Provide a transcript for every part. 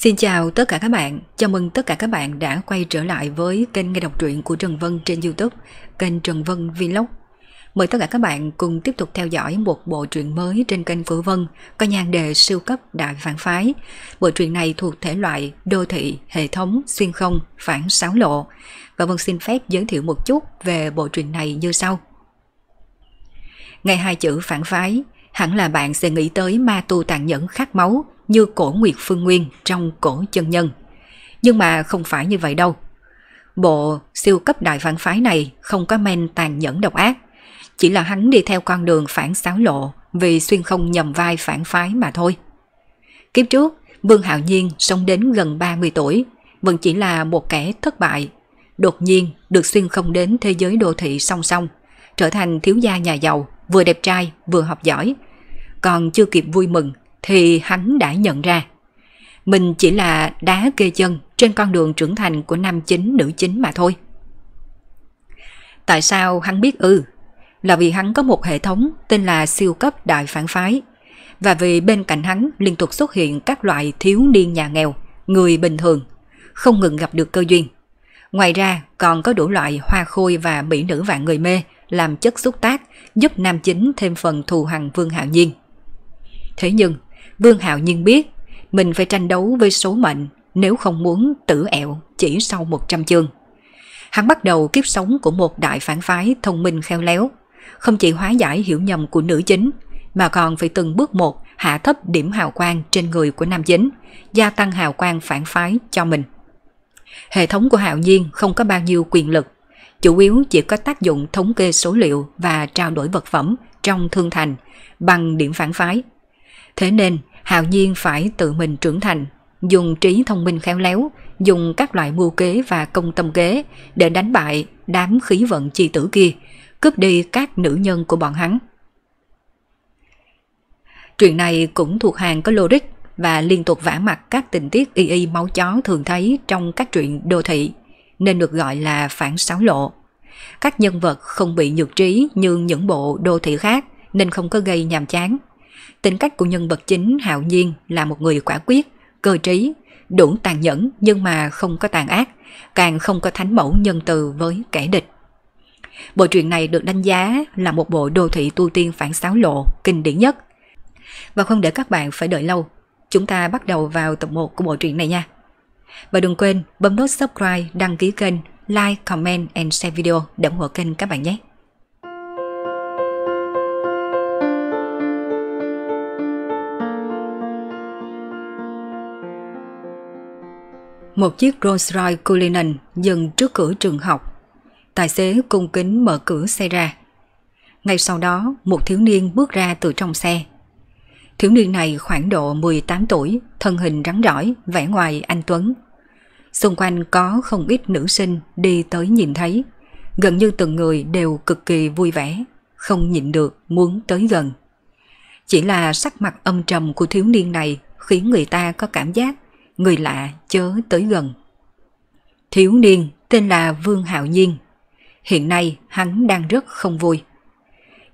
Xin chào tất cả các bạn, chào mừng tất cả các bạn đã quay trở lại với kênh nghe đọc truyện của Trần Vân trên Youtube, kênh Trần Vân Vlog. Mời tất cả các bạn cùng tiếp tục theo dõi một bộ truyện mới trên kênh của Vân, có nhan đề siêu cấp đại phản phái. Bộ truyện này thuộc thể loại đô thị, hệ thống, xuyên không, phản sáo lộ. Và Vân xin phép giới thiệu một chút về bộ truyện này như sau. Ngày hai chữ phản phái, hẳn là bạn sẽ nghĩ tới ma tu tàn nhẫn khát máu như cổ Nguyệt Phương Nguyên trong cổ chân nhân. Nhưng mà không phải như vậy đâu. Bộ siêu cấp đại phản phái này không có men tàn nhẫn độc ác, chỉ là hắn đi theo con đường phản xáo lộ vì xuyên không nhầm vai phản phái mà thôi. Kiếp trước, Vương Hạo Nhiên sống đến gần 30 tuổi, vẫn chỉ là một kẻ thất bại, đột nhiên được xuyên không đến thế giới đô thị song song, trở thành thiếu gia nhà giàu, vừa đẹp trai vừa học giỏi. Còn chưa kịp vui mừng thì hắn đã nhận ra. Mình chỉ là đá kê chân trên con đường trưởng thành của nam chính nữ chính mà thôi. Tại sao hắn biết ư? là vì hắn có một hệ thống tên là siêu cấp đại phản phái. Và vì bên cạnh hắn liên tục xuất hiện các loại thiếu niên nhà nghèo, người bình thường, không ngừng gặp được cơ duyên. Ngoài ra còn có đủ loại hoa khôi và mỹ nữ vạn người mê – làm chất xúc tác giúp nam chính thêm phần thù hằn Vương Hạo Nhiên. Thế nhưng, Vương Hạo Nhiên biết mình phải tranh đấu với số mệnh nếu không muốn tử ẹo chỉ sau 100 chương. Hắn bắt đầu kiếp sống của một đại phản phái thông minh khéo léo, không chỉ hóa giải hiểu nhầm của nữ chính, mà còn phải từng bước một hạ thấp điểm hào quang trên người của nam chính, gia tăng hào quang phản phái cho mình. Hệ thống của Hạo Nhiên không có bao nhiêu quyền lực, chủ yếu chỉ có tác dụng thống kê số liệu và trao đổi vật phẩm trong thương thành bằng điểm phản phái. Thế nên, Hạo Nhiên phải tự mình trưởng thành, dùng trí thông minh khéo léo, dùng các loại mưu kế và công tâm kế để đánh bại đám khí vận chi tử kia, cướp đi các nữ nhân của bọn hắn. Chuyện này cũng thuộc hàng có logic và liên tục vả mặt các tình tiết y y máu chó thường thấy trong các truyện đô thị – nên được gọi là phản xáo lộ. Các nhân vật không bị nhược trí như những bộ đô thị khác nên không có gây nhàm chán. Tính cách của nhân vật chính Hạo Nhiên là một người quả quyết, cơ trí, đủ tàn nhẫn nhưng mà không có tàn ác, càng không có thánh mẫu nhân từ với kẻ địch. Bộ truyện này được đánh giá là một bộ đô thị tu tiên phản xáo lộ kinh điển nhất. Và không để các bạn phải đợi lâu, chúng ta bắt đầu vào tập 1 của bộ truyện này nha. Và đừng quên bấm nút subscribe, đăng ký kênh, like, comment and share video để ủng hộ kênh các bạn nhé. Một chiếc Rolls-Royce Cullinan dừng trước cửa trường học. Tài xế cung kính mở cửa xe ra. Ngay sau đó, một thiếu niên bước ra từ trong xe. Thiếu niên này khoảng độ 18 tuổi, thân hình rắn rỏi, vẻ ngoài anh Tuấn, Xung quanh có không ít nữ sinh đi tới nhìn thấy. Gần như từng người đều cực kỳ vui vẻ, không nhịn được muốn tới gần. Chỉ là sắc mặt âm trầm của thiếu niên này khiến người ta có cảm giác người lạ chớ tới gần. Thiếu niên tên là Vương Hạo Nhiên. Hiện nay hắn đang rất không vui.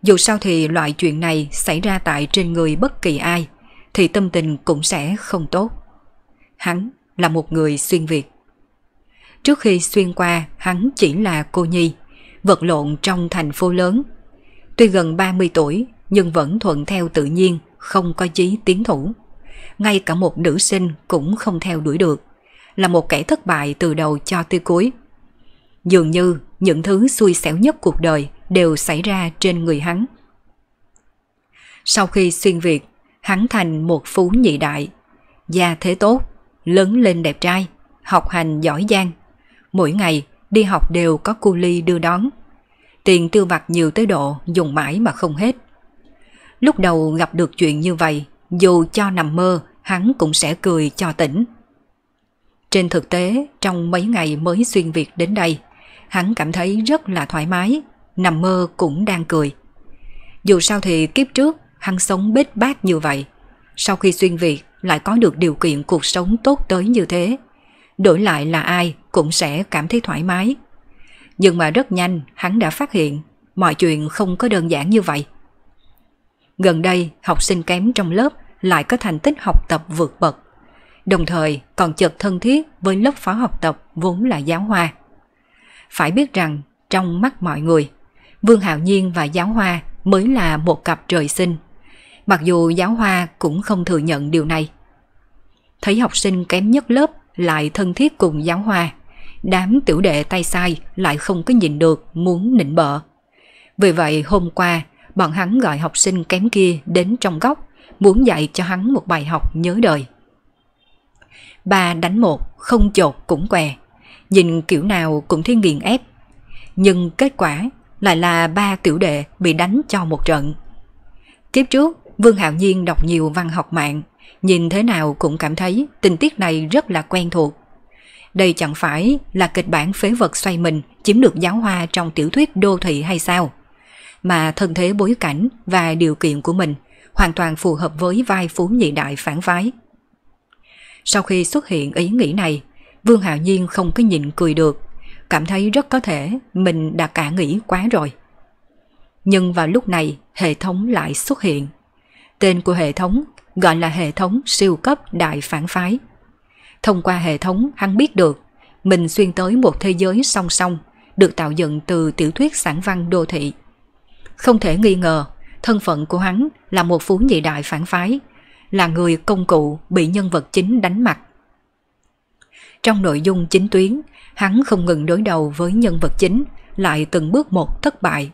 Dù sao thì loại chuyện này xảy ra tại trên người bất kỳ ai thì tâm tình cũng sẽ không tốt. Hắn là một người xuyên Việt. Trước khi xuyên qua, hắn chỉ là cô nhi, vật lộn trong thành phố lớn. Tuy gần 30 tuổi, nhưng vẫn thuận theo tự nhiên, không có chí tiến thủ. Ngay cả một nữ sinh cũng không theo đuổi được, là một kẻ thất bại từ đầu cho tới cuối. Dường như những thứ xui xẻo nhất cuộc đời đều xảy ra trên người hắn. Sau khi xuyên Việt, hắn thành một phú nhị đại, gia thế tốt, lớn lên đẹp trai, học hành giỏi giang, mỗi ngày đi học đều có cu ly đưa đón. Tiền tiêu vặt nhiều tới độ dùng mãi mà không hết. Lúc đầu gặp được chuyện như vậy, dù cho nằm mơ, hắn cũng sẽ cười cho tỉnh. Trên thực tế, trong mấy ngày mới xuyên việc đến đây, hắn cảm thấy rất là thoải mái, nằm mơ cũng đang cười. Dù sao thì kiếp trước, hắn sống bết bát như vậy. Sau khi xuyên việc lại có được điều kiện cuộc sống tốt tới như thế, đổi lại là ai cũng sẽ cảm thấy thoải mái. Nhưng mà rất nhanh hắn đã phát hiện mọi chuyện không có đơn giản như vậy. Gần đây học sinh kém trong lớp lại có thành tích học tập vượt bậc, đồng thời còn chợt thân thiết với lớp phó học tập vốn là giáo hoa. Phải biết rằng trong mắt mọi người, Vương Hạo Nhiên và giáo hoa mới là một cặp trời sinh. Mặc dù giáo hoa cũng không thừa nhận điều này. Thấy học sinh kém nhất lớp lại thân thiết cùng giáo hoa. Đám tiểu đệ tay sai lại không có nhìn được muốn nịnh bợ. Vì vậy hôm qua, bọn hắn gọi học sinh kém kia đến trong góc, muốn dạy cho hắn một bài học nhớ đời. Ba đánh một, không chột cũng què. Nhìn kiểu nào cũng thiên nghiền ép. Nhưng kết quả lại là ba tiểu đệ bị đánh cho một trận. Kiếp trước, Vương Hạo Nhiên đọc nhiều văn học mạng, Nhìn thế nào cũng cảm thấy tình tiết này rất là quen thuộc. Đây chẳng phải là kịch bản phế vật xoay mình chiếm được giáo hoa trong tiểu thuyết đô thị hay sao? Mà thân thế bối cảnh và điều kiện của mình hoàn toàn phù hợp với vai phú nhị đại phản phái. Sau khi xuất hiện ý nghĩ này, Vương Hạo Nhiên không có nhịn cười được, cảm thấy rất có thể mình đã cả nghĩ quá rồi. Nhưng vào lúc này, hệ thống lại xuất hiện. Tên của hệ thống gọi là hệ thống siêu cấp đại phản phái. Thông qua hệ thống hắn biết được mình xuyên tới một thế giới song song được tạo dựng từ tiểu thuyết sản văn đô thị. Không thể nghi ngờ, thân phận của hắn là một phú nhị đại phản phái, là người công cụ bị nhân vật chính đánh mặt. Trong nội dung chính tuyến, hắn không ngừng đối đầu với nhân vật chính, lại từng bước một thất bại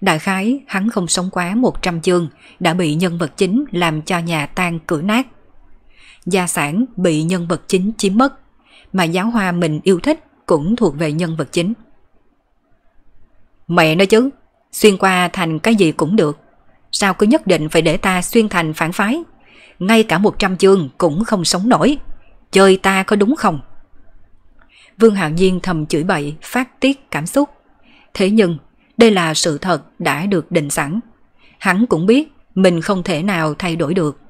Đại khái hắn không sống quá 100 chương đã bị nhân vật chính làm cho nhà tan cửa nát. Gia sản bị nhân vật chính chiếm mất, mà giáo hoa mình yêu thích cũng thuộc về nhân vật chính. Mẹ nói chứ, xuyên qua thành cái gì cũng được. Sao cứ nhất định phải để ta xuyên thành phản phái? Ngay cả 100 chương cũng không sống nổi. Chơi ta có đúng không? Vương Hạo Nhiên thầm chửi bậy, phát tiết cảm xúc. Thế nhưng đây là sự thật đã được định sẵn. Hắn cũng biết mình không thể nào thay đổi được.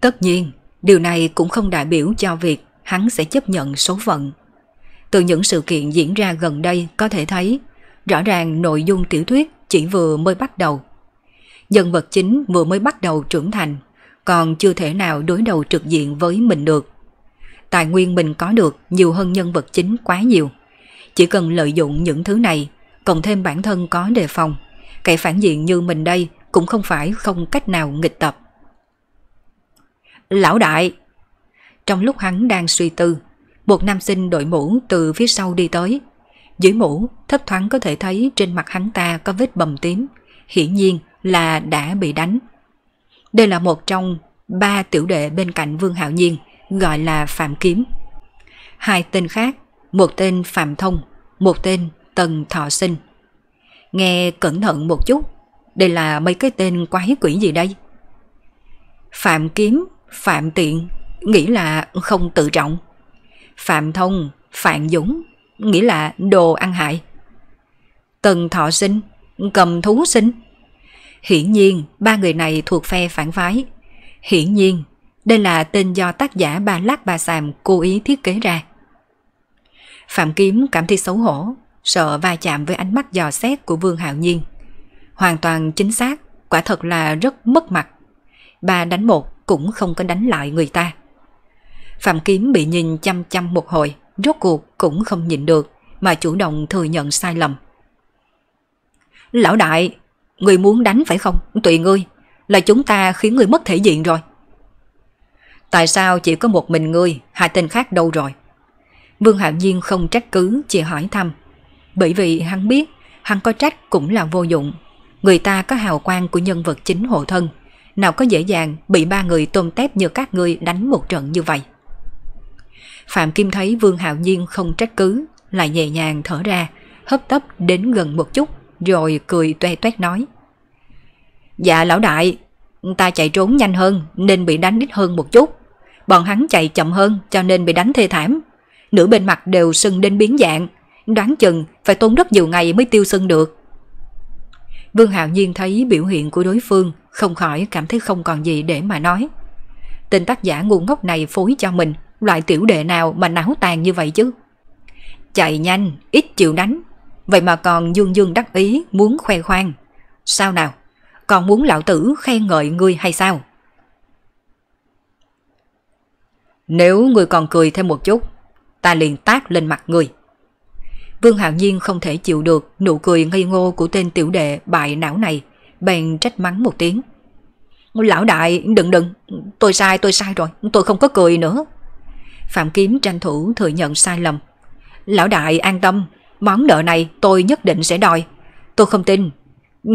Tất nhiên, điều này cũng không đại biểu cho việc hắn sẽ chấp nhận số phận. Từ những sự kiện diễn ra gần đây có thể thấy, rõ ràng nội dung tiểu thuyết chỉ vừa mới bắt đầu. Nhân vật chính vừa mới bắt đầu trưởng thành, còn chưa thể nào đối đầu trực diện với mình được. Tài nguyên mình có được nhiều hơn nhân vật chính quá nhiều. Chỉ cần lợi dụng những thứ này Cộng thêm bản thân có đề phòng Kẻ phản diện như mình đây Cũng không phải không cách nào nghịch tập Lão đại Trong lúc hắn đang suy tư Một nam sinh đội mũ từ phía sau đi tới Dưới mũ thấp thoáng có thể thấy Trên mặt hắn ta có vết bầm tím Hiển nhiên là đã bị đánh Đây là một trong Ba tiểu đệ bên cạnh Vương Hạo Nhiên Gọi là Phạm Kiếm Hai tên khác Một tên Phạm Thông Một tên Tần Thọ Sinh. Nghe cẩn thận một chút, đây là mấy cái tên quái quỷ gì đây? Phạm Kiếm, Phạm Tiện, nghĩ là không tự trọng. Phạm Thông, Phạm Dũng, nghĩ là đồ ăn hại. Tần Thọ Sinh, cầm thú sinh. Hiển nhiên, ba người này thuộc phe phản phái. Hiển nhiên, đây là tên do tác giả Ba lát Ba Sàm cố ý thiết kế ra. Phạm Kiếm cảm thấy xấu hổ, sợ va chạm với ánh mắt dò xét của Vương Hạo Nhiên. Hoàn toàn chính xác, quả thật là rất mất mặt. Bà đánh một cũng không có đánh lại người ta. Phạm Kiếm bị nhìn chăm chăm một hồi, rốt cuộc cũng không nhìn được, mà chủ động thừa nhận sai lầm. Lão đại, người muốn đánh phải không? Tùy ngươi, là chúng ta khiến người mất thể diện rồi. Tại sao chỉ có một mình ngươi, hai tên khác đâu rồi? Vương Hạo Nhiên không trách cứ, chỉ hỏi thăm bởi vì hắn biết hắn có trách cũng là vô dụng. Người ta có hào quang của nhân vật chính hộ thân, nào có dễ dàng bị ba người tôm tép như các ngươi đánh một trận như vậy. Phạm Kim thấy Vương Hạo Nhiên không trách cứ, lại nhẹ nhàng thở ra, hấp tấp đến gần một chút, rồi cười toe toét nói. Dạ lão đại, ta chạy trốn nhanh hơn nên bị đánh ít hơn một chút. Bọn hắn chạy chậm hơn cho nên bị đánh thê thảm. Nửa bên mặt đều sưng đến biến dạng, đoán chừng phải tốn rất nhiều ngày mới tiêu sưng được. Vương Hạo Nhiên thấy biểu hiện của đối phương không khỏi cảm thấy không còn gì để mà nói. Tên tác giả ngu ngốc này phối cho mình loại tiểu đệ nào mà náo tàn như vậy chứ. Chạy nhanh, ít chịu đánh, vậy mà còn dương dương đắc ý muốn khoe khoang. Sao nào, còn muốn lão tử khen ngợi ngươi hay sao? Nếu ngươi còn cười thêm một chút, ta liền tác lên mặt ngươi. Vương Hạo Nhiên không thể chịu được nụ cười ngây ngô của tên tiểu đệ bại não này, bèn trách mắng một tiếng. Lão đại, đừng đừng, tôi sai, tôi sai rồi, tôi không có cười nữa. Phạm Kiếm tranh thủ thừa nhận sai lầm. Lão đại an tâm, món nợ này tôi nhất định sẽ đòi. Tôi không tin,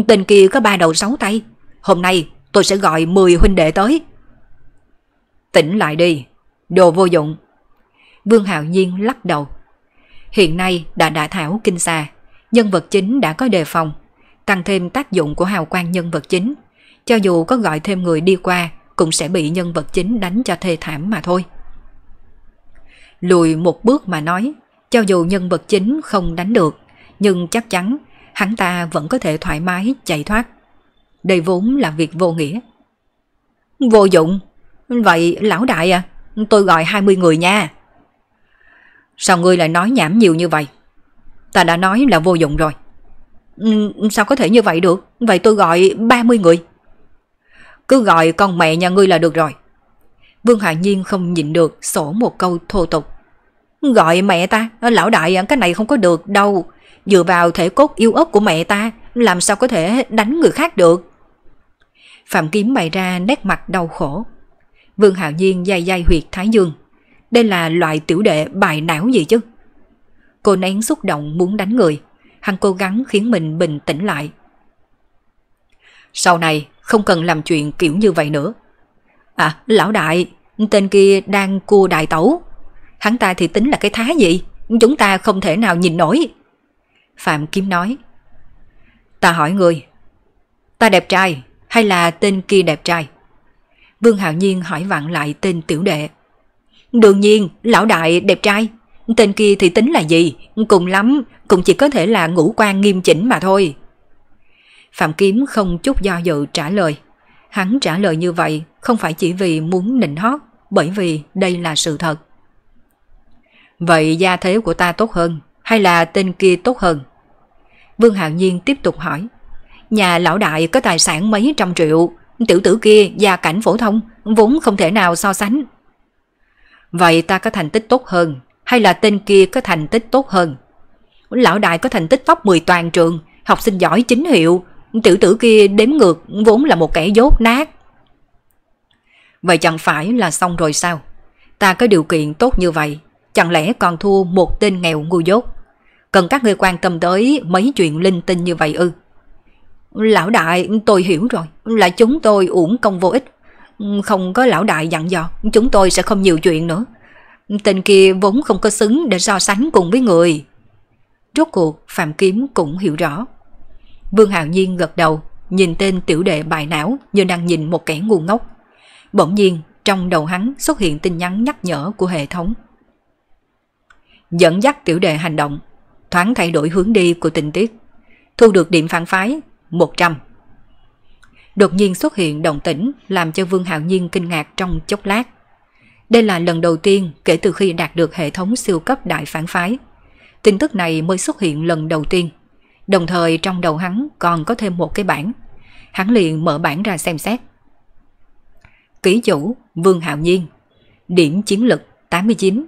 tên kia có ba đầu sáu tay. Hôm nay tôi sẽ gọi 10 huynh đệ tới. Tỉnh lại đi, đồ vô dụng. Vương Hạo Nhiên lắc đầu, Hiện nay đã đả thảo kinh xà, nhân vật chính đã có đề phòng, tăng thêm tác dụng của hào quang nhân vật chính. Cho dù có gọi thêm người đi qua, cũng sẽ bị nhân vật chính đánh cho thê thảm mà thôi. Lùi một bước mà nói, cho dù nhân vật chính không đánh được, nhưng chắc chắn hắn ta vẫn có thể thoải mái chạy thoát. Đây vốn là việc vô nghĩa. Vô dụng, vậy lão đại à, tôi gọi 20 người nha. Sao ngươi lại nói nhảm nhiều như vậy? Ta đã nói là vô dụng rồi. Ừ, sao có thể như vậy được? Vậy tôi gọi 30 người. Cứ gọi con mẹ nhà ngươi là được rồi. Vương Hạ Nhiên không nhịn được sổ một câu thô tục. Gọi mẹ ta, lão đại cái này không có được đâu. Dựa vào thể cốt yêu ớt của mẹ ta, làm sao có thể đánh người khác được. Phạm Kiếm bày ra nét mặt đau khổ. Vương Hạo Nhiên dây dây huyệt Thái Dương. Đây là loại tiểu đệ bài não gì chứ? Cô nén xúc động muốn đánh người. Hắn cố gắng khiến mình bình tĩnh lại. Sau này không cần làm chuyện kiểu như vậy nữa. À, lão đại, tên kia đang cua đại tấu, Hắn ta thì tính là cái thá gì? Chúng ta không thể nào nhìn nổi. Phạm Kim nói. Ta hỏi người, ta đẹp trai hay là tên kia đẹp trai? Vương Hạo Nhiên hỏi vặn lại tên tiểu đệ. Đương nhiên, lão đại đẹp trai. Tên kia thì tính là gì? Cùng lắm, cũng chỉ có thể là ngũ quan nghiêm chỉnh mà thôi. Phạm Kiếm không chút do dự trả lời. Hắn trả lời như vậy không phải chỉ vì muốn nịnh hót, bởi vì đây là sự thật. Vậy gia thế của ta tốt hơn, hay là tên kia tốt hơn? Vương Hạo Nhiên tiếp tục hỏi. Nhà lão đại có tài sản mấy trăm triệu, tiểu tử kia gia cảnh phổ thông, vốn không thể nào so sánh, Vậy ta có thành tích tốt hơn hay là tên kia có thành tích tốt hơn? Lão đại có thành tích top 10 toàn trường, học sinh giỏi chính hiệu, tiểu tử kia đếm ngược vốn là một kẻ dốt nát. Vậy chẳng phải là xong rồi sao? Ta có điều kiện tốt như vậy, chẳng lẽ còn thua một tên nghèo ngu dốt? Cần các ngươi quan tâm tới mấy chuyện linh tinh như vậy ư? Lão đại, tôi hiểu rồi, là chúng tôi uổng công vô ích, không có lão đại dặn dò, chúng tôi sẽ không nhiều chuyện nữa. Tên kia vốn không có xứng để so sánh cùng với người. Rốt cuộc, Phạm Kiếm cũng hiểu rõ. Vương Hạo Nhiên gật đầu, nhìn tên tiểu đệ bài não như đang nhìn một kẻ ngu ngốc. Bỗng nhiên, trong đầu hắn xuất hiện tin nhắn nhắc nhở của hệ thống. Dẫn dắt tiểu đệ hành động, thoáng thay đổi hướng đi của tình tiết. Thu được điểm phản phái, 100 đột nhiên xuất hiện động tĩnh làm cho Vương Hạo Nhiên kinh ngạc trong chốc lát. Đây là lần đầu tiên kể từ khi đạt được hệ thống siêu cấp đại phản phái. Tin tức này mới xuất hiện lần đầu tiên. Đồng thời trong đầu hắn còn có thêm một cái bản. Hắn liền mở bản ra xem xét. Ký chủ Vương Hạo Nhiên Điểm chiến lực 89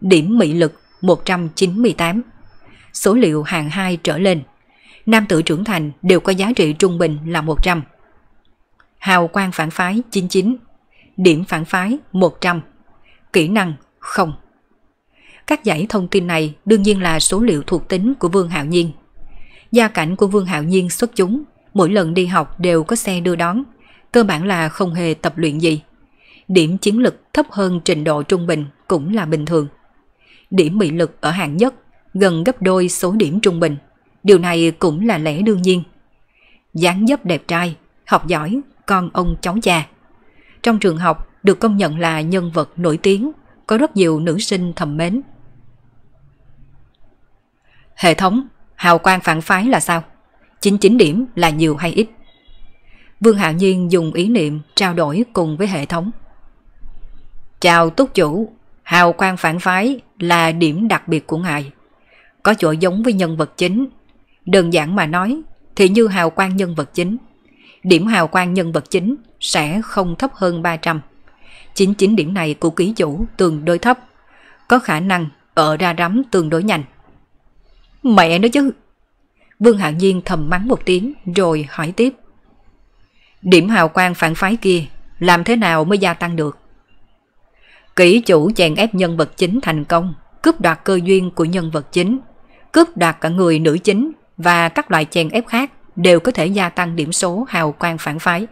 Điểm mỹ lực 198 Số liệu hàng 2 trở lên Nam tử trưởng thành đều có giá trị trung bình là 100 Hào quang phản phái 99 Điểm phản phái 100 Kỹ năng không Các giải thông tin này đương nhiên là số liệu thuộc tính của Vương Hạo Nhiên Gia cảnh của Vương Hạo Nhiên xuất chúng Mỗi lần đi học đều có xe đưa đón Cơ bản là không hề tập luyện gì Điểm chiến lực thấp hơn trình độ trung bình cũng là bình thường Điểm bị lực ở hạng nhất gần gấp đôi số điểm trung bình Điều này cũng là lẽ đương nhiên dáng dấp đẹp trai, học giỏi con ông cháu cha. Trong trường học được công nhận là nhân vật nổi tiếng, có rất nhiều nữ sinh thầm mến. Hệ thống, hào quang phản phái là sao? 99 điểm là nhiều hay ít? Vương Hạo Nhiên dùng ý niệm trao đổi cùng với hệ thống. Chào túc chủ, hào quang phản phái là điểm đặc biệt của ngài. Có chỗ giống với nhân vật chính. Đơn giản mà nói thì như hào quang nhân vật chính – điểm hào quang nhân vật chính sẽ không thấp hơn 300. 99 điểm này của ký chủ tương đối thấp, có khả năng ở ra rắm tương đối nhanh. Mẹ nó chứ! Vương hạng Nhiên thầm mắng một tiếng rồi hỏi tiếp. Điểm hào quang phản phái kia làm thế nào mới gia tăng được? Kỹ chủ chèn ép nhân vật chính thành công, cướp đoạt cơ duyên của nhân vật chính, cướp đoạt cả người nữ chính và các loại chèn ép khác đều có thể gia tăng điểm số hào quang phản phái.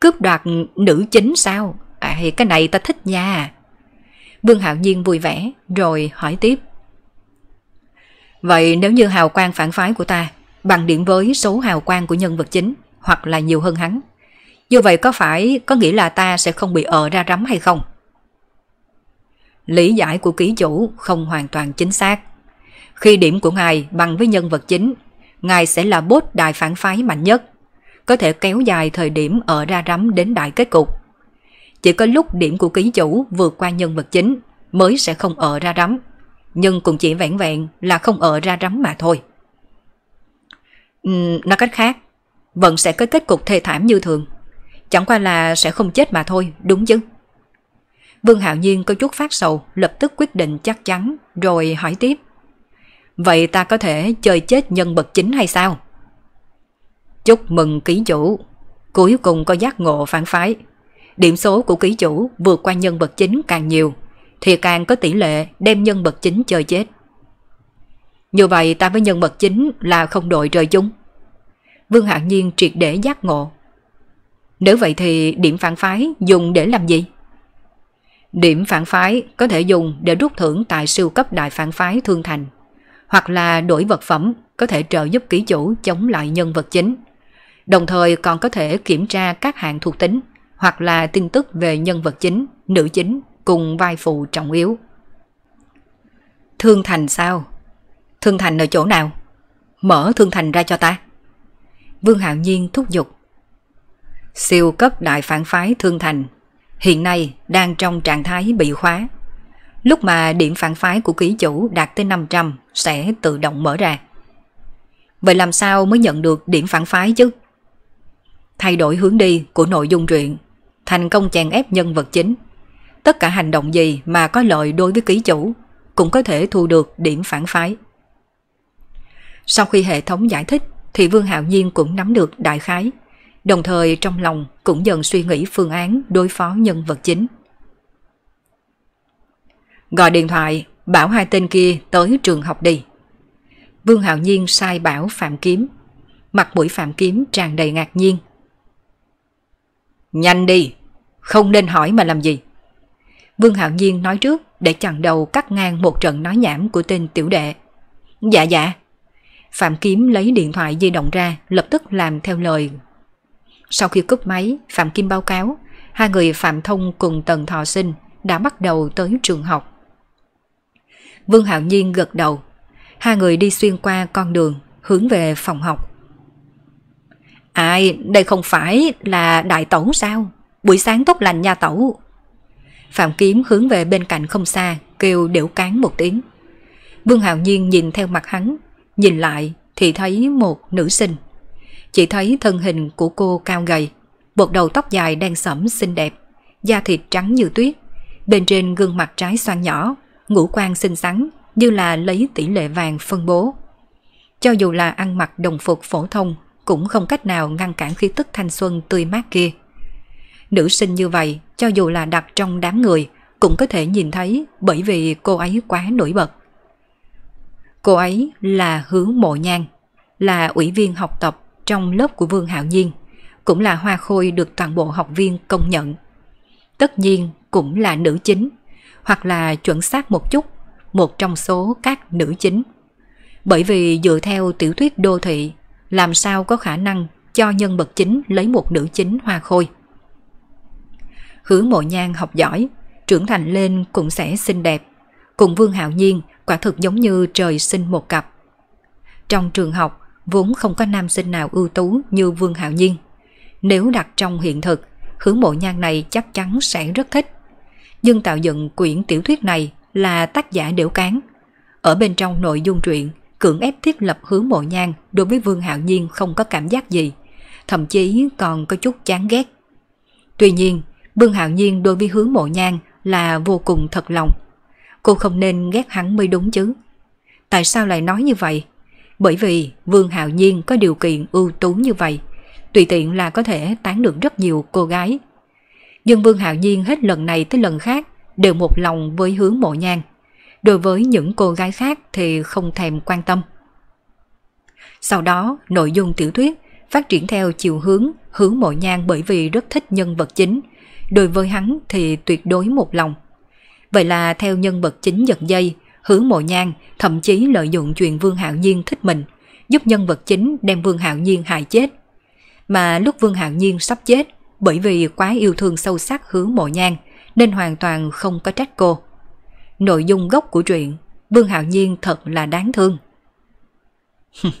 Cướp đoạt nữ chính sao? À, cái này ta thích nha. Vương Hạo Nhiên vui vẻ rồi hỏi tiếp. Vậy nếu như hào quang phản phái của ta bằng điểm với số hào quang của nhân vật chính hoặc là nhiều hơn hắn, như vậy có phải có nghĩa là ta sẽ không bị ở ờ ra rắm hay không? Lý giải của ký chủ không hoàn toàn chính xác. Khi điểm của ngài bằng với nhân vật chính ngài sẽ là bốt đại phản phái mạnh nhất, có thể kéo dài thời điểm ở ra rắm đến đại kết cục. Chỉ có lúc điểm của ký chủ vượt qua nhân vật chính mới sẽ không ở ra rắm, nhưng cũng chỉ vẹn vẹn là không ở ra rắm mà thôi. Uhm, nói cách khác, vẫn sẽ có kết cục thê thảm như thường, chẳng qua là sẽ không chết mà thôi, đúng chứ? Vương Hạo Nhiên có chút phát sầu, lập tức quyết định chắc chắn, rồi hỏi tiếp. Vậy ta có thể chơi chết nhân vật chính hay sao? Chúc mừng ký chủ. Cuối cùng có giác ngộ phản phái. Điểm số của ký chủ vượt qua nhân vật chính càng nhiều thì càng có tỷ lệ đem nhân vật chính chơi chết. Như vậy ta với nhân vật chính là không đội trời chung. Vương Hạng Nhiên triệt để giác ngộ. Nếu vậy thì điểm phản phái dùng để làm gì? Điểm phản phái có thể dùng để rút thưởng tại siêu cấp đại phản phái Thương Thành hoặc là đổi vật phẩm có thể trợ giúp ký chủ chống lại nhân vật chính. Đồng thời còn có thể kiểm tra các hạng thuộc tính hoặc là tin tức về nhân vật chính, nữ chính cùng vai phụ trọng yếu. Thương thành sao? Thương thành ở chỗ nào? Mở thương thành ra cho ta. Vương Hạo Nhiên thúc giục. Siêu cấp đại phản phái thương thành hiện nay đang trong trạng thái bị khóa. Lúc mà điểm phản phái của ký chủ đạt tới 500 sẽ tự động mở ra. Vậy làm sao mới nhận được điểm phản phái chứ? Thay đổi hướng đi của nội dung truyện, thành công chèn ép nhân vật chính. Tất cả hành động gì mà có lợi đối với ký chủ cũng có thể thu được điểm phản phái. Sau khi hệ thống giải thích thì Vương Hạo Nhiên cũng nắm được đại khái, đồng thời trong lòng cũng dần suy nghĩ phương án đối phó nhân vật chính. Gọi điện thoại, bảo hai tên kia tới trường học đi. Vương Hạo Nhiên sai bảo Phạm Kiếm. Mặt mũi Phạm Kiếm tràn đầy ngạc nhiên. Nhanh đi, không nên hỏi mà làm gì. Vương Hạo Nhiên nói trước để chặn đầu cắt ngang một trận nói nhảm của tên tiểu đệ. Dạ dạ. Phạm Kiếm lấy điện thoại di động ra, lập tức làm theo lời. Sau khi cúp máy, Phạm Kim báo cáo, hai người Phạm Thông cùng Tần Thọ Sinh đã bắt đầu tới trường học. Vương Hạo Nhiên gật đầu. Hai người đi xuyên qua con đường, hướng về phòng học. Ai, đây không phải là đại tẩu sao? Buổi sáng tốt lành nha tẩu. Phạm Kiếm hướng về bên cạnh không xa, kêu đểu cán một tiếng. Vương Hạo Nhiên nhìn theo mặt hắn, nhìn lại thì thấy một nữ sinh. Chỉ thấy thân hình của cô cao gầy, một đầu tóc dài đen sẫm xinh đẹp, da thịt trắng như tuyết, bên trên gương mặt trái xoan nhỏ ngũ quan xinh xắn như là lấy tỷ lệ vàng phân bố. Cho dù là ăn mặc đồng phục phổ thông cũng không cách nào ngăn cản khí tức thanh xuân tươi mát kia. Nữ sinh như vậy cho dù là đặt trong đám người cũng có thể nhìn thấy bởi vì cô ấy quá nổi bật. Cô ấy là Hứa Mộ Nhan, là ủy viên học tập trong lớp của Vương Hạo Nhiên, cũng là hoa khôi được toàn bộ học viên công nhận. Tất nhiên cũng là nữ chính hoặc là chuẩn xác một chút, một trong số các nữ chính. Bởi vì dựa theo tiểu thuyết đô thị, làm sao có khả năng cho nhân vật chính lấy một nữ chính hoa khôi. Hứa mộ nhang học giỏi, trưởng thành lên cũng sẽ xinh đẹp. Cùng Vương Hạo Nhiên quả thực giống như trời sinh một cặp. Trong trường học, vốn không có nam sinh nào ưu tú như Vương Hạo Nhiên. Nếu đặt trong hiện thực, hứa mộ nhang này chắc chắn sẽ rất thích nhưng tạo dựng quyển tiểu thuyết này là tác giả Đễu Cán. Ở bên trong nội dung truyện, cưỡng ép thiết lập hướng mộ nhang đối với Vương Hạo Nhiên không có cảm giác gì, thậm chí còn có chút chán ghét. Tuy nhiên, Vương Hạo Nhiên đối với hướng mộ nhang là vô cùng thật lòng. Cô không nên ghét hắn mới đúng chứ. Tại sao lại nói như vậy? Bởi vì Vương Hạo Nhiên có điều kiện ưu tú như vậy, tùy tiện là có thể tán được rất nhiều cô gái nhưng Vương Hạo Nhiên hết lần này tới lần khác đều một lòng với hướng mộ nhan. Đối với những cô gái khác thì không thèm quan tâm. Sau đó, nội dung tiểu thuyết phát triển theo chiều hướng hướng mộ nhan bởi vì rất thích nhân vật chính. Đối với hắn thì tuyệt đối một lòng. Vậy là theo nhân vật chính giật dây, hướng mộ nhan thậm chí lợi dụng chuyện Vương Hạo Nhiên thích mình, giúp nhân vật chính đem Vương Hạo Nhiên hại chết. Mà lúc Vương Hạo Nhiên sắp chết, bởi vì quá yêu thương sâu sắc hứa mộ nhan nên hoàn toàn không có trách cô. Nội dung gốc của truyện, Vương Hạo Nhiên thật là đáng thương.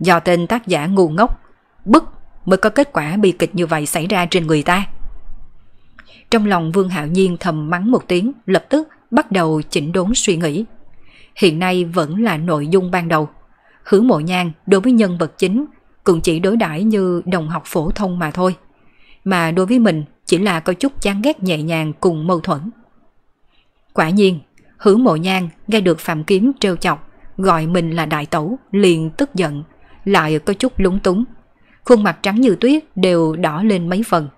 Do tên tác giả ngu ngốc, bức mới có kết quả bi kịch như vậy xảy ra trên người ta. Trong lòng Vương Hạo Nhiên thầm mắng một tiếng, lập tức bắt đầu chỉnh đốn suy nghĩ. Hiện nay vẫn là nội dung ban đầu. Hứa mộ nhan đối với nhân vật chính cũng chỉ đối đãi như đồng học phổ thông mà thôi mà đối với mình chỉ là có chút chán ghét nhẹ nhàng cùng mâu thuẫn. Quả nhiên, hứa mộ nhang nghe được Phạm Kiếm trêu chọc, gọi mình là đại tẩu, liền tức giận, lại có chút lúng túng. Khuôn mặt trắng như tuyết đều đỏ lên mấy phần.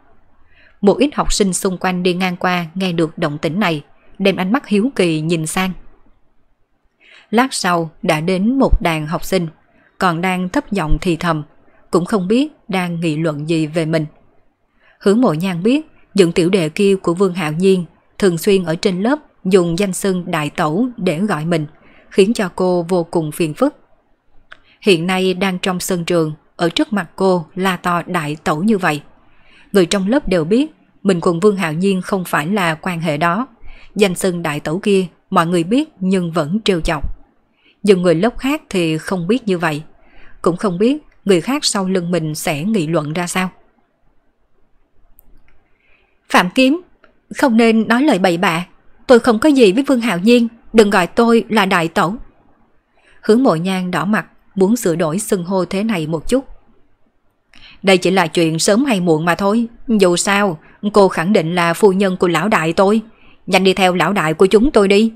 Một ít học sinh xung quanh đi ngang qua nghe được động tĩnh này, đem ánh mắt hiếu kỳ nhìn sang. Lát sau đã đến một đàn học sinh, còn đang thấp giọng thì thầm, cũng không biết đang nghị luận gì về mình. Hứa mộ nhàn biết, dựng tiểu đệ kia của Vương Hạo Nhiên thường xuyên ở trên lớp dùng danh xưng đại tẩu để gọi mình, khiến cho cô vô cùng phiền phức. Hiện nay đang trong sân trường, ở trước mặt cô la to đại tẩu như vậy. Người trong lớp đều biết mình cùng Vương Hạo Nhiên không phải là quan hệ đó. Danh xưng đại tẩu kia mọi người biết nhưng vẫn trêu chọc. Dù người lớp khác thì không biết như vậy, cũng không biết người khác sau lưng mình sẽ nghị luận ra sao. Phạm Kiếm, không nên nói lời bậy bạ. Tôi không có gì với Vương Hạo Nhiên, đừng gọi tôi là đại tẩu. Hướng mộ nhang đỏ mặt, muốn sửa đổi xưng hô thế này một chút. Đây chỉ là chuyện sớm hay muộn mà thôi. Dù sao, cô khẳng định là phu nhân của lão đại tôi. Nhanh đi theo lão đại của chúng tôi đi.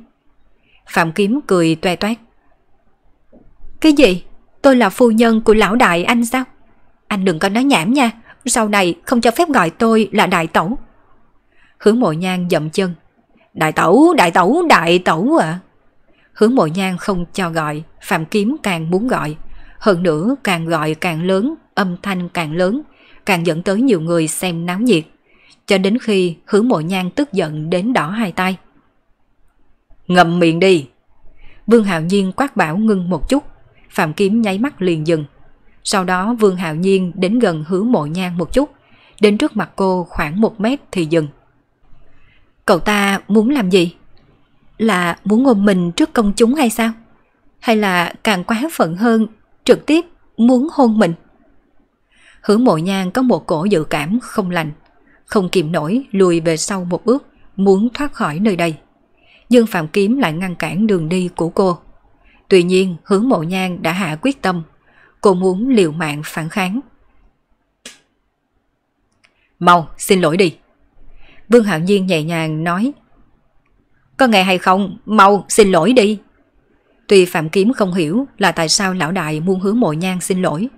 Phạm Kiếm cười toe toét. Cái gì? Tôi là phu nhân của lão đại anh sao? Anh đừng có nói nhảm nha. Sau này không cho phép gọi tôi là đại tổng. Hướng mộ nhang dậm chân. Đại tẩu, đại tẩu, đại tẩu ạ. À. Hướng mộ nhan không cho gọi, phạm kiếm càng muốn gọi. Hơn nữa càng gọi càng lớn, âm thanh càng lớn, càng dẫn tới nhiều người xem náo nhiệt. Cho đến khi hướng mộ nhang tức giận đến đỏ hai tay. Ngậm miệng đi. Vương Hạo Nhiên quát bảo ngưng một chút. Phạm kiếm nháy mắt liền dừng. Sau đó Vương Hạo Nhiên đến gần hứa mộ nhang một chút. Đến trước mặt cô khoảng một mét thì dừng. Cậu ta muốn làm gì? Là muốn ôm mình trước công chúng hay sao? Hay là càng quá phận hơn, trực tiếp muốn hôn mình? Hứa mộ nhan có một cổ dự cảm không lành, không kìm nổi lùi về sau một bước, muốn thoát khỏi nơi đây. nhưng Phạm Kiếm lại ngăn cản đường đi của cô. Tuy nhiên hướng mộ nhan đã hạ quyết tâm, cô muốn liều mạng phản kháng. Mau, xin lỗi đi. Vương Hạo Nhiên nhẹ nhàng nói Có nghe hay không, mau xin lỗi đi Tuy Phạm Kiếm không hiểu là tại sao lão đại muốn hứa mộ nhan xin lỗi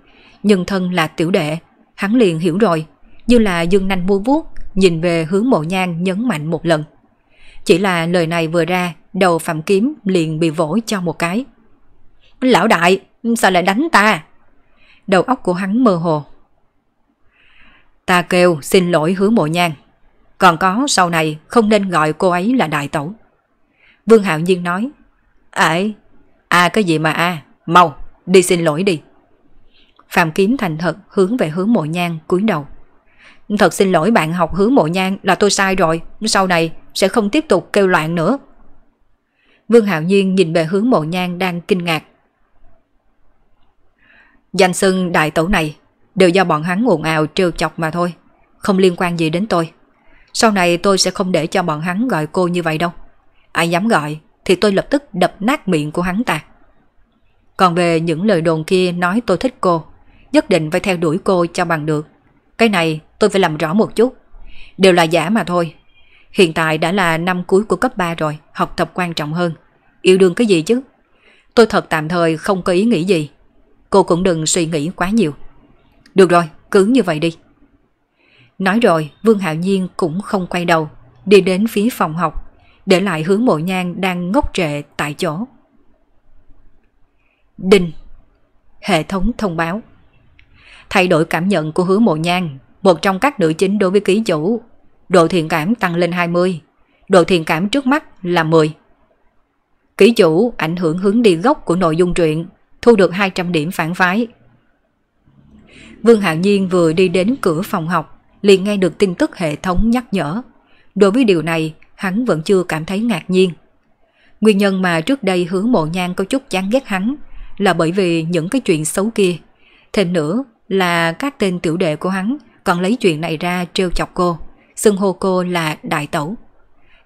Nhưng thân là tiểu đệ, hắn liền hiểu rồi Như là dương nanh mua vuốt, nhìn về hứa mộ nhan nhấn mạnh một lần Chỉ là lời này vừa ra, đầu Phạm Kiếm liền bị vỗ cho một cái Lão đại, sao lại đánh ta? Đầu óc của hắn mơ hồ Ta kêu xin lỗi hứa mộ nhan còn có sau này không nên gọi cô ấy là đại tẩu. Vương Hạo Nhiên nói, Ê, à cái gì mà a mau, đi xin lỗi đi. Phạm Kiếm thành thật hướng về hướng mộ nhang cúi đầu. Thật xin lỗi bạn học hứa mộ nhang là tôi sai rồi, sau này sẽ không tiếp tục kêu loạn nữa. Vương Hạo Nhiên nhìn về hướng mộ nhang đang kinh ngạc. Danh xưng đại tẩu này đều do bọn hắn ồn ào trêu chọc mà thôi, không liên quan gì đến tôi. Sau này tôi sẽ không để cho bọn hắn gọi cô như vậy đâu. Ai dám gọi thì tôi lập tức đập nát miệng của hắn ta. Còn về những lời đồn kia nói tôi thích cô, nhất định phải theo đuổi cô cho bằng được. Cái này tôi phải làm rõ một chút. Đều là giả mà thôi. Hiện tại đã là năm cuối của cấp 3 rồi, học tập quan trọng hơn. Yêu đương cái gì chứ? Tôi thật tạm thời không có ý nghĩ gì. Cô cũng đừng suy nghĩ quá nhiều. Được rồi, cứ như vậy đi. Nói rồi, Vương Hạo Nhiên cũng không quay đầu, đi đến phía phòng học, để lại hướng mộ nhang đang ngốc trệ tại chỗ. Đinh Hệ thống thông báo Thay đổi cảm nhận của hứa mộ nhang, một trong các nữ chính đối với ký chủ, độ thiện cảm tăng lên 20, độ thiện cảm trước mắt là 10. Ký chủ ảnh hưởng hướng đi gốc của nội dung truyện, thu được 200 điểm phản phái. Vương Hạo Nhiên vừa đi đến cửa phòng học, liền nghe được tin tức hệ thống nhắc nhở. Đối với điều này, hắn vẫn chưa cảm thấy ngạc nhiên. Nguyên nhân mà trước đây hứa mộ nhan có chút chán ghét hắn là bởi vì những cái chuyện xấu kia. Thêm nữa là các tên tiểu đệ của hắn còn lấy chuyện này ra trêu chọc cô, xưng hô cô là đại tẩu.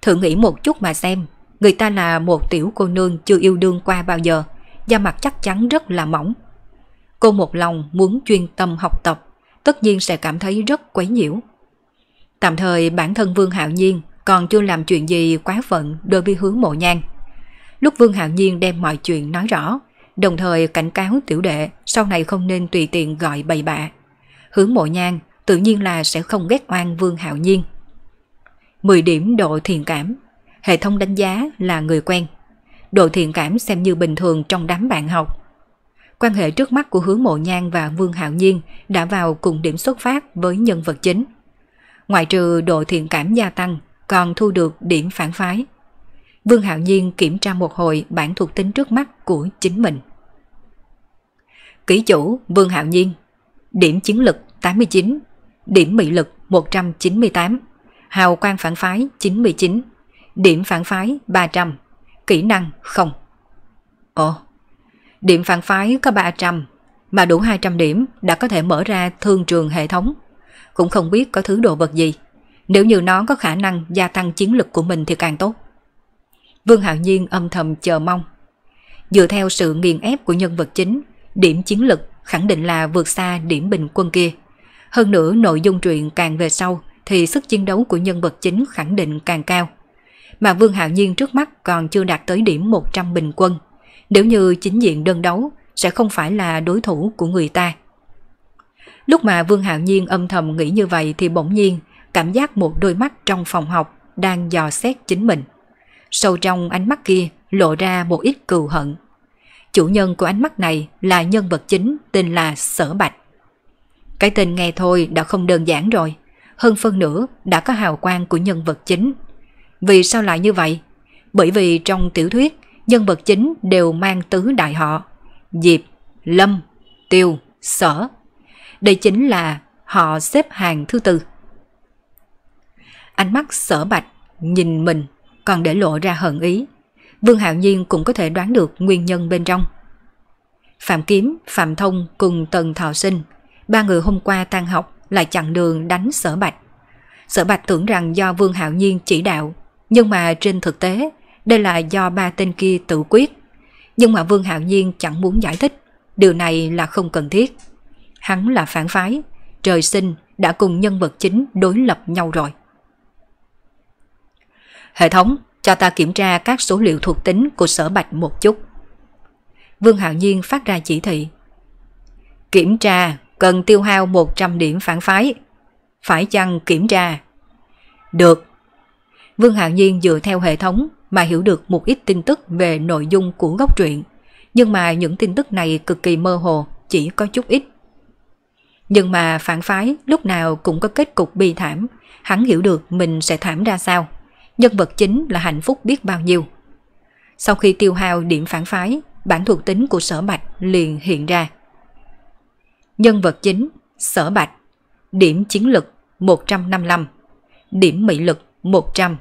Thử nghĩ một chút mà xem, người ta là một tiểu cô nương chưa yêu đương qua bao giờ, da mặt chắc chắn rất là mỏng. Cô một lòng muốn chuyên tâm học tập, tất nhiên sẽ cảm thấy rất quấy nhiễu. Tạm thời bản thân Vương Hạo Nhiên còn chưa làm chuyện gì quá phận đối với hướng mộ nhan. Lúc Vương Hạo Nhiên đem mọi chuyện nói rõ, đồng thời cảnh cáo tiểu đệ sau này không nên tùy tiện gọi bầy bạ. Hướng mộ nhan tự nhiên là sẽ không ghét oan Vương Hạo Nhiên. 10 điểm độ thiện cảm, hệ thống đánh giá là người quen. Độ thiện cảm xem như bình thường trong đám bạn học, quan hệ trước mắt của Hứa Mộ nhang và Vương Hạo Nhiên đã vào cùng điểm xuất phát với nhân vật chính. Ngoại trừ độ thiện cảm gia tăng, còn thu được điểm phản phái. Vương Hạo Nhiên kiểm tra một hồi bản thuộc tính trước mắt của chính mình. Ký chủ Vương Hạo Nhiên Điểm chiến lực 89 Điểm mị lực 198 Hào quang phản phái 99 Điểm phản phái 300 Kỹ năng không Ồ Điểm phản phái có 300, mà đủ 200 điểm đã có thể mở ra thương trường hệ thống. Cũng không biết có thứ đồ vật gì. Nếu như nó có khả năng gia tăng chiến lực của mình thì càng tốt. Vương Hạo Nhiên âm thầm chờ mong. Dựa theo sự nghiền ép của nhân vật chính, điểm chiến lực khẳng định là vượt xa điểm bình quân kia. Hơn nữa nội dung truyện càng về sau thì sức chiến đấu của nhân vật chính khẳng định càng cao. Mà Vương Hạo Nhiên trước mắt còn chưa đạt tới điểm 100 bình quân, nếu như chính diện đơn đấu sẽ không phải là đối thủ của người ta. Lúc mà Vương Hạo Nhiên âm thầm nghĩ như vậy thì bỗng nhiên cảm giác một đôi mắt trong phòng học đang dò xét chính mình. Sâu trong ánh mắt kia lộ ra một ít cừu hận. Chủ nhân của ánh mắt này là nhân vật chính tên là Sở Bạch. Cái tên nghe thôi đã không đơn giản rồi, hơn phân nữa đã có hào quang của nhân vật chính. Vì sao lại như vậy? Bởi vì trong tiểu thuyết nhân vật chính đều mang tứ đại họ, Diệp, Lâm, Tiêu, Sở. Đây chính là họ xếp hàng thứ tư. Ánh mắt sở bạch, nhìn mình, còn để lộ ra hận ý. Vương Hạo Nhiên cũng có thể đoán được nguyên nhân bên trong. Phạm Kiếm, Phạm Thông cùng Tần Thọ Sinh, ba người hôm qua tan học lại chặn đường đánh sở bạch. Sở bạch tưởng rằng do Vương Hạo Nhiên chỉ đạo, nhưng mà trên thực tế đây là do ba tên kia tự quyết. Nhưng mà Vương Hạo Nhiên chẳng muốn giải thích, điều này là không cần thiết. Hắn là phản phái, trời sinh đã cùng nhân vật chính đối lập nhau rồi. Hệ thống, cho ta kiểm tra các số liệu thuộc tính của sở bạch một chút. Vương Hạo Nhiên phát ra chỉ thị. Kiểm tra cần tiêu hao 100 điểm phản phái. Phải chăng kiểm tra? Được. Vương Hạo Nhiên dựa theo hệ thống mà hiểu được một ít tin tức về nội dung của gốc truyện, nhưng mà những tin tức này cực kỳ mơ hồ, chỉ có chút ít. Nhưng mà phản phái lúc nào cũng có kết cục bi thảm, hắn hiểu được mình sẽ thảm ra sao. Nhân vật chính là hạnh phúc biết bao nhiêu. Sau khi tiêu hao điểm phản phái, bản thuộc tính của sở bạch liền hiện ra. Nhân vật chính, sở bạch, điểm chiến lực 155, điểm mị lực 100,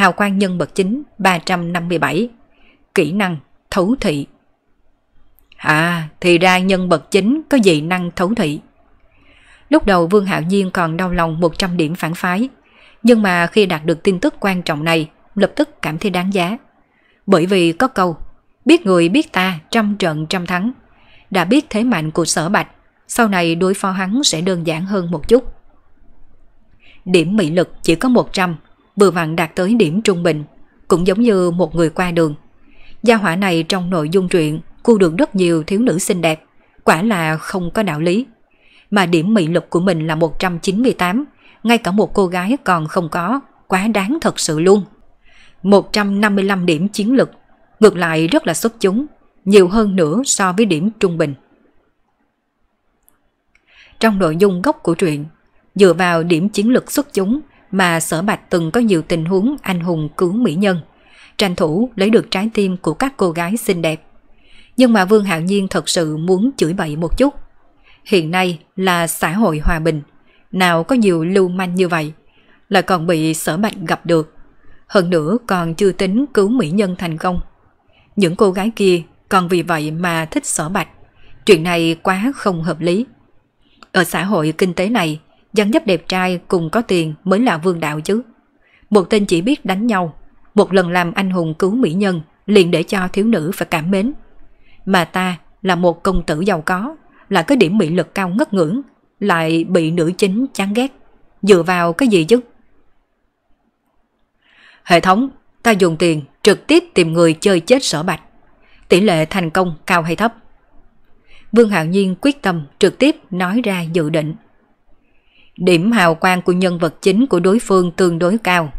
hào quang nhân bậc chính 357, kỹ năng thấu thị. À, thì ra nhân bậc chính có dị năng thấu thị. Lúc đầu Vương Hạo Nhiên còn đau lòng 100 điểm phản phái, nhưng mà khi đạt được tin tức quan trọng này, lập tức cảm thấy đáng giá. Bởi vì có câu, biết người biết ta trăm trận trăm thắng, đã biết thế mạnh của sở bạch, sau này đối phó hắn sẽ đơn giản hơn một chút. Điểm mị lực chỉ có 100, vừa vặn đạt tới điểm trung bình, cũng giống như một người qua đường. Gia hỏa này trong nội dung truyện cu được rất nhiều thiếu nữ xinh đẹp, quả là không có đạo lý. Mà điểm mị lực của mình là 198, ngay cả một cô gái còn không có, quá đáng thật sự luôn. 155 điểm chiến lực, ngược lại rất là xuất chúng, nhiều hơn nữa so với điểm trung bình. Trong nội dung gốc của truyện, dựa vào điểm chiến lực xuất chúng mà sở bạch từng có nhiều tình huống anh hùng cứu mỹ nhân, tranh thủ lấy được trái tim của các cô gái xinh đẹp. Nhưng mà Vương Hạo Nhiên thật sự muốn chửi bậy một chút. Hiện nay là xã hội hòa bình, nào có nhiều lưu manh như vậy, lại còn bị sở bạch gặp được. Hơn nữa còn chưa tính cứu mỹ nhân thành công. Những cô gái kia còn vì vậy mà thích sở bạch. Chuyện này quá không hợp lý. Ở xã hội kinh tế này, dáng dấp đẹp trai cùng có tiền mới là vương đạo chứ. Một tên chỉ biết đánh nhau, một lần làm anh hùng cứu mỹ nhân liền để cho thiếu nữ phải cảm mến. Mà ta là một công tử giàu có, là có điểm mị lực cao ngất ngưỡng, lại bị nữ chính chán ghét. Dựa vào cái gì chứ? Hệ thống, ta dùng tiền trực tiếp tìm người chơi chết sở bạch. Tỷ lệ thành công cao hay thấp? Vương Hạo Nhiên quyết tâm trực tiếp nói ra dự định Điểm hào quang của nhân vật chính của đối phương tương đối cao.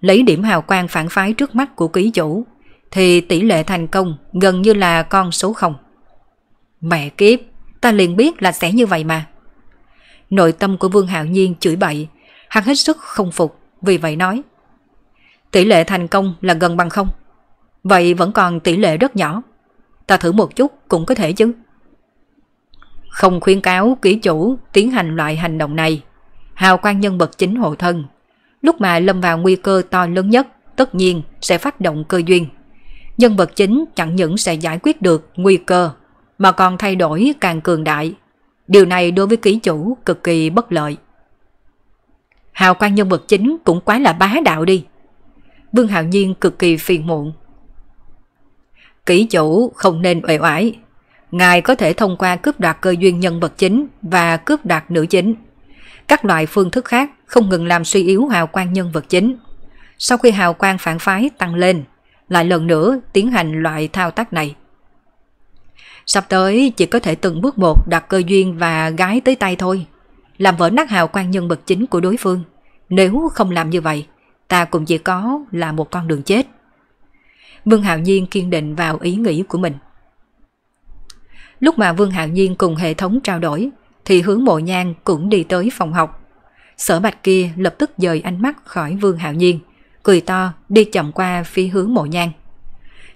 Lấy điểm hào quang phản phái trước mắt của ký chủ, thì tỷ lệ thành công gần như là con số 0. Mẹ kiếp, ta liền biết là sẽ như vậy mà. Nội tâm của Vương Hạo Nhiên chửi bậy, hắn hết sức không phục, vì vậy nói. Tỷ lệ thành công là gần bằng không. Vậy vẫn còn tỷ lệ rất nhỏ. Ta thử một chút cũng có thể chứ. Không khuyên cáo ký chủ tiến hành loại hành động này hào quang nhân vật chính hộ thân. Lúc mà lâm vào nguy cơ to lớn nhất, tất nhiên sẽ phát động cơ duyên. Nhân vật chính chẳng những sẽ giải quyết được nguy cơ, mà còn thay đổi càng cường đại. Điều này đối với ký chủ cực kỳ bất lợi. Hào quang nhân vật chính cũng quá là bá đạo đi. Vương Hạo Nhiên cực kỳ phiền muộn. Ký chủ không nên uể oải. Ngài có thể thông qua cướp đoạt cơ duyên nhân vật chính và cướp đoạt nữ chính các loại phương thức khác không ngừng làm suy yếu hào quang nhân vật chính. Sau khi hào quang phản phái tăng lên, lại lần nữa tiến hành loại thao tác này. Sắp tới chỉ có thể từng bước một đặt cơ duyên và gái tới tay thôi, làm vỡ nát hào quang nhân vật chính của đối phương. Nếu không làm như vậy, ta cũng chỉ có là một con đường chết. Vương Hạo Nhiên kiên định vào ý nghĩ của mình. Lúc mà Vương Hạo Nhiên cùng hệ thống trao đổi, thì hướng mộ nhan cũng đi tới phòng học. Sở bạch kia lập tức dời ánh mắt khỏi Vương Hạo Nhiên, cười to đi chậm qua phía hướng mộ nhan.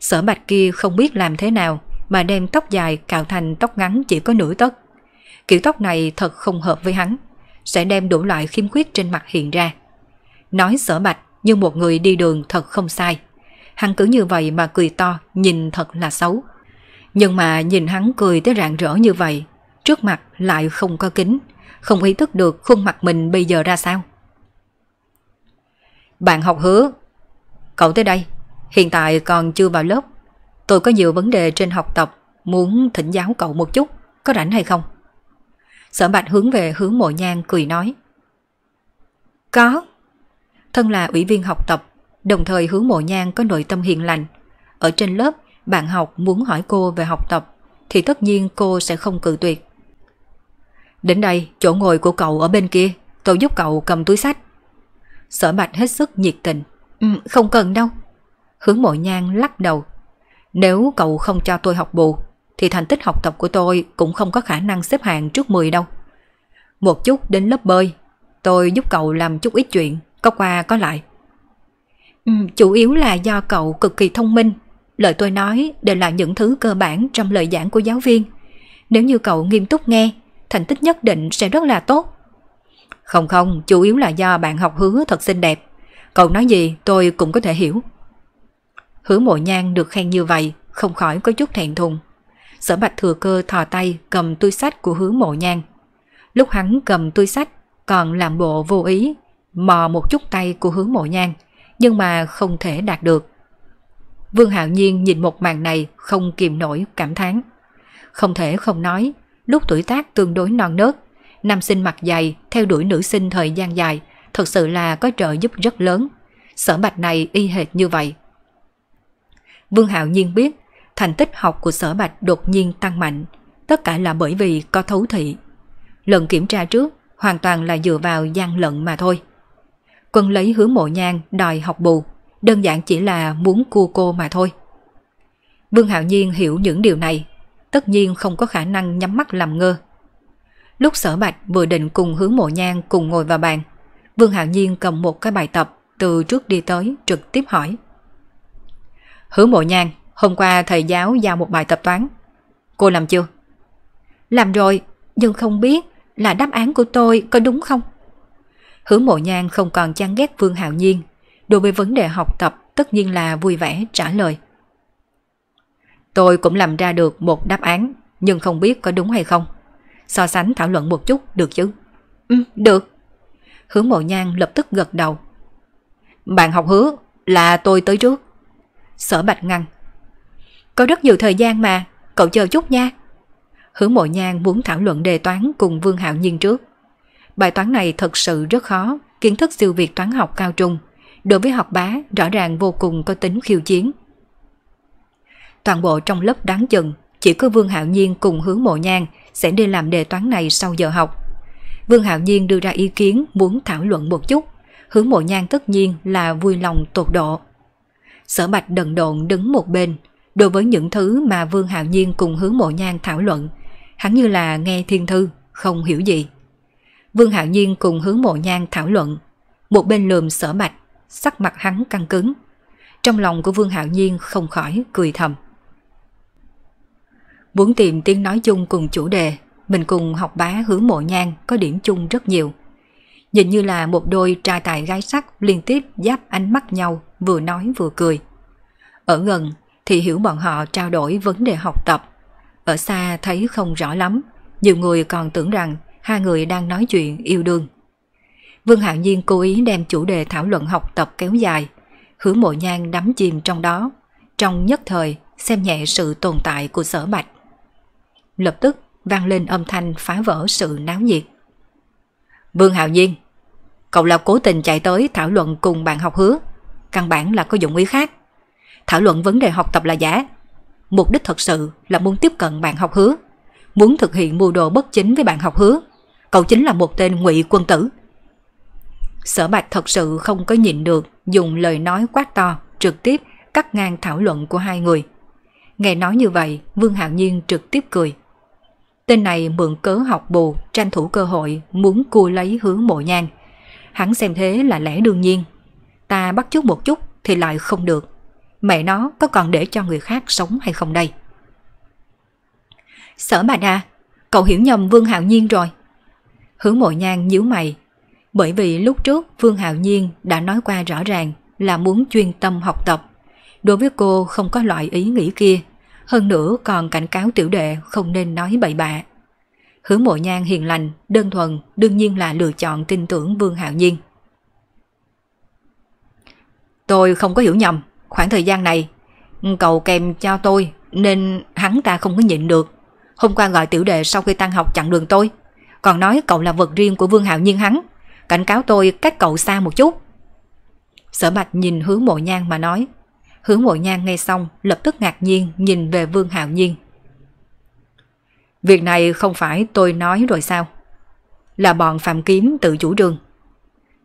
Sở bạch kia không biết làm thế nào mà đem tóc dài cạo thành tóc ngắn chỉ có nửa tấc. Kiểu tóc này thật không hợp với hắn, sẽ đem đủ loại khiêm khuyết trên mặt hiện ra. Nói sở bạch như một người đi đường thật không sai. Hắn cứ như vậy mà cười to, nhìn thật là xấu. Nhưng mà nhìn hắn cười tới rạng rỡ như vậy trước mặt lại không có kính, không ý thức được khuôn mặt mình bây giờ ra sao. Bạn học hứa, cậu tới đây, hiện tại còn chưa vào lớp. Tôi có nhiều vấn đề trên học tập, muốn thỉnh giáo cậu một chút, có rảnh hay không? Sở bạch hướng về hướng mộ nhang cười nói. Có. Thân là ủy viên học tập, đồng thời hướng mộ nhang có nội tâm hiền lành. Ở trên lớp, bạn học muốn hỏi cô về học tập, thì tất nhiên cô sẽ không cự tuyệt. Đến đây, chỗ ngồi của cậu ở bên kia, tôi giúp cậu cầm túi sách. Sở mạch hết sức nhiệt tình. Ừ, không cần đâu. Hướng mộ Nhan lắc đầu. Nếu cậu không cho tôi học bù, thì thành tích học tập của tôi cũng không có khả năng xếp hạng trước 10 đâu. Một chút đến lớp bơi, tôi giúp cậu làm chút ít chuyện, có qua có lại. Ừ, chủ yếu là do cậu cực kỳ thông minh, lời tôi nói đều là những thứ cơ bản trong lời giảng của giáo viên. Nếu như cậu nghiêm túc nghe, thành tích nhất định sẽ rất là tốt. Không không, chủ yếu là do bạn học hứa thật xinh đẹp. Cậu nói gì tôi cũng có thể hiểu. Hứa mộ nhang được khen như vậy, không khỏi có chút thẹn thùng. Sở bạch thừa cơ thò tay cầm túi sách của hứa mộ nhang Lúc hắn cầm túi sách còn làm bộ vô ý, mò một chút tay của hứa mộ nhang nhưng mà không thể đạt được. Vương Hạo Nhiên nhìn một màn này không kìm nổi cảm thán. Không thể không nói, lúc tuổi tác tương đối non nớt. Nam sinh mặt dày, theo đuổi nữ sinh thời gian dài, thật sự là có trợ giúp rất lớn. Sở bạch này y hệt như vậy. Vương Hạo Nhiên biết, thành tích học của sở bạch đột nhiên tăng mạnh, tất cả là bởi vì có thấu thị. Lần kiểm tra trước, hoàn toàn là dựa vào gian lận mà thôi. Quân lấy hứa mộ nhang đòi học bù, đơn giản chỉ là muốn cua cô mà thôi. Vương Hạo Nhiên hiểu những điều này, tất nhiên không có khả năng nhắm mắt làm ngơ. Lúc sở bạch vừa định cùng hướng mộ nhang cùng ngồi vào bàn, Vương Hạo Nhiên cầm một cái bài tập từ trước đi tới trực tiếp hỏi. Hứa mộ nhang, hôm qua thầy giáo giao một bài tập toán. Cô làm chưa? Làm rồi, nhưng không biết là đáp án của tôi có đúng không? Hứa mộ nhang không còn chán ghét Vương Hạo Nhiên. Đối với vấn đề học tập tất nhiên là vui vẻ trả lời. Tôi cũng làm ra được một đáp án, nhưng không biết có đúng hay không. So sánh thảo luận một chút được chứ? Ừ, được. Hướng mộ nhang lập tức gật đầu. Bạn học hứa là tôi tới trước. Sở Bạch ngăn. Có rất nhiều thời gian mà, cậu chờ chút nha. Hướng mộ nhang muốn thảo luận đề toán cùng Vương Hạo Nhiên trước. Bài toán này thật sự rất khó, kiến thức siêu việt toán học cao trung. Đối với học bá, rõ ràng vô cùng có tính khiêu chiến toàn bộ trong lớp đáng chừng chỉ có Vương Hạo Nhiên cùng hướng mộ nhan sẽ đi làm đề toán này sau giờ học. Vương Hạo Nhiên đưa ra ý kiến muốn thảo luận một chút, hướng mộ nhan tất nhiên là vui lòng tột độ. Sở Bạch đần độn đứng một bên, đối với những thứ mà Vương Hạo Nhiên cùng hướng mộ nhan thảo luận, hắn như là nghe thiên thư, không hiểu gì. Vương Hạo Nhiên cùng hướng mộ nhan thảo luận, một bên lườm sở Bạch, sắc mặt hắn căng cứng. Trong lòng của Vương Hạo Nhiên không khỏi cười thầm. Muốn tìm tiếng nói chung cùng chủ đề, mình cùng học bá hứa mộ nhang có điểm chung rất nhiều. Nhìn như là một đôi trai tài gái sắc liên tiếp giáp ánh mắt nhau vừa nói vừa cười. Ở gần thì hiểu bọn họ trao đổi vấn đề học tập. Ở xa thấy không rõ lắm, nhiều người còn tưởng rằng hai người đang nói chuyện yêu đương. Vương hạng Nhiên cố ý đem chủ đề thảo luận học tập kéo dài, hứa mộ nhang đắm chìm trong đó, trong nhất thời xem nhẹ sự tồn tại của sở bạch lập tức vang lên âm thanh phá vỡ sự náo nhiệt. Vương Hạo Nhiên, cậu là cố tình chạy tới thảo luận cùng bạn học hứa, căn bản là có dụng ý khác. Thảo luận vấn đề học tập là giả, mục đích thật sự là muốn tiếp cận bạn học hứa, muốn thực hiện mưu đồ bất chính với bạn học hứa. Cậu chính là một tên ngụy quân tử. Sở Bạch thật sự không có nhịn được dùng lời nói quát to trực tiếp cắt ngang thảo luận của hai người. Nghe nói như vậy, Vương Hạo Nhiên trực tiếp cười. Tên này mượn cớ học bù, tranh thủ cơ hội, muốn cua lấy hứa mộ nhan. Hắn xem thế là lẽ đương nhiên. Ta bắt chút một chút thì lại không được. Mẹ nó có còn để cho người khác sống hay không đây? Sở bà đa, cậu hiểu nhầm Vương Hạo Nhiên rồi. Hứa mộ nhan nhíu mày. Bởi vì lúc trước Vương Hạo Nhiên đã nói qua rõ ràng là muốn chuyên tâm học tập. Đối với cô không có loại ý nghĩ kia hơn nữa còn cảnh cáo tiểu đệ không nên nói bậy bạ. Hứa mộ nhan hiền lành, đơn thuần đương nhiên là lựa chọn tin tưởng Vương Hạo Nhiên. Tôi không có hiểu nhầm, khoảng thời gian này, cậu kèm cho tôi nên hắn ta không có nhịn được. Hôm qua gọi tiểu đệ sau khi tan học chặn đường tôi, còn nói cậu là vật riêng của Vương Hạo Nhiên hắn, cảnh cáo tôi cách cậu xa một chút. Sở Bạch nhìn hứa mộ nhan mà nói Hướng mộ nhan nghe xong lập tức ngạc nhiên nhìn về Vương Hạo Nhiên. Việc này không phải tôi nói rồi sao? Là bọn Phạm Kiếm tự chủ trương.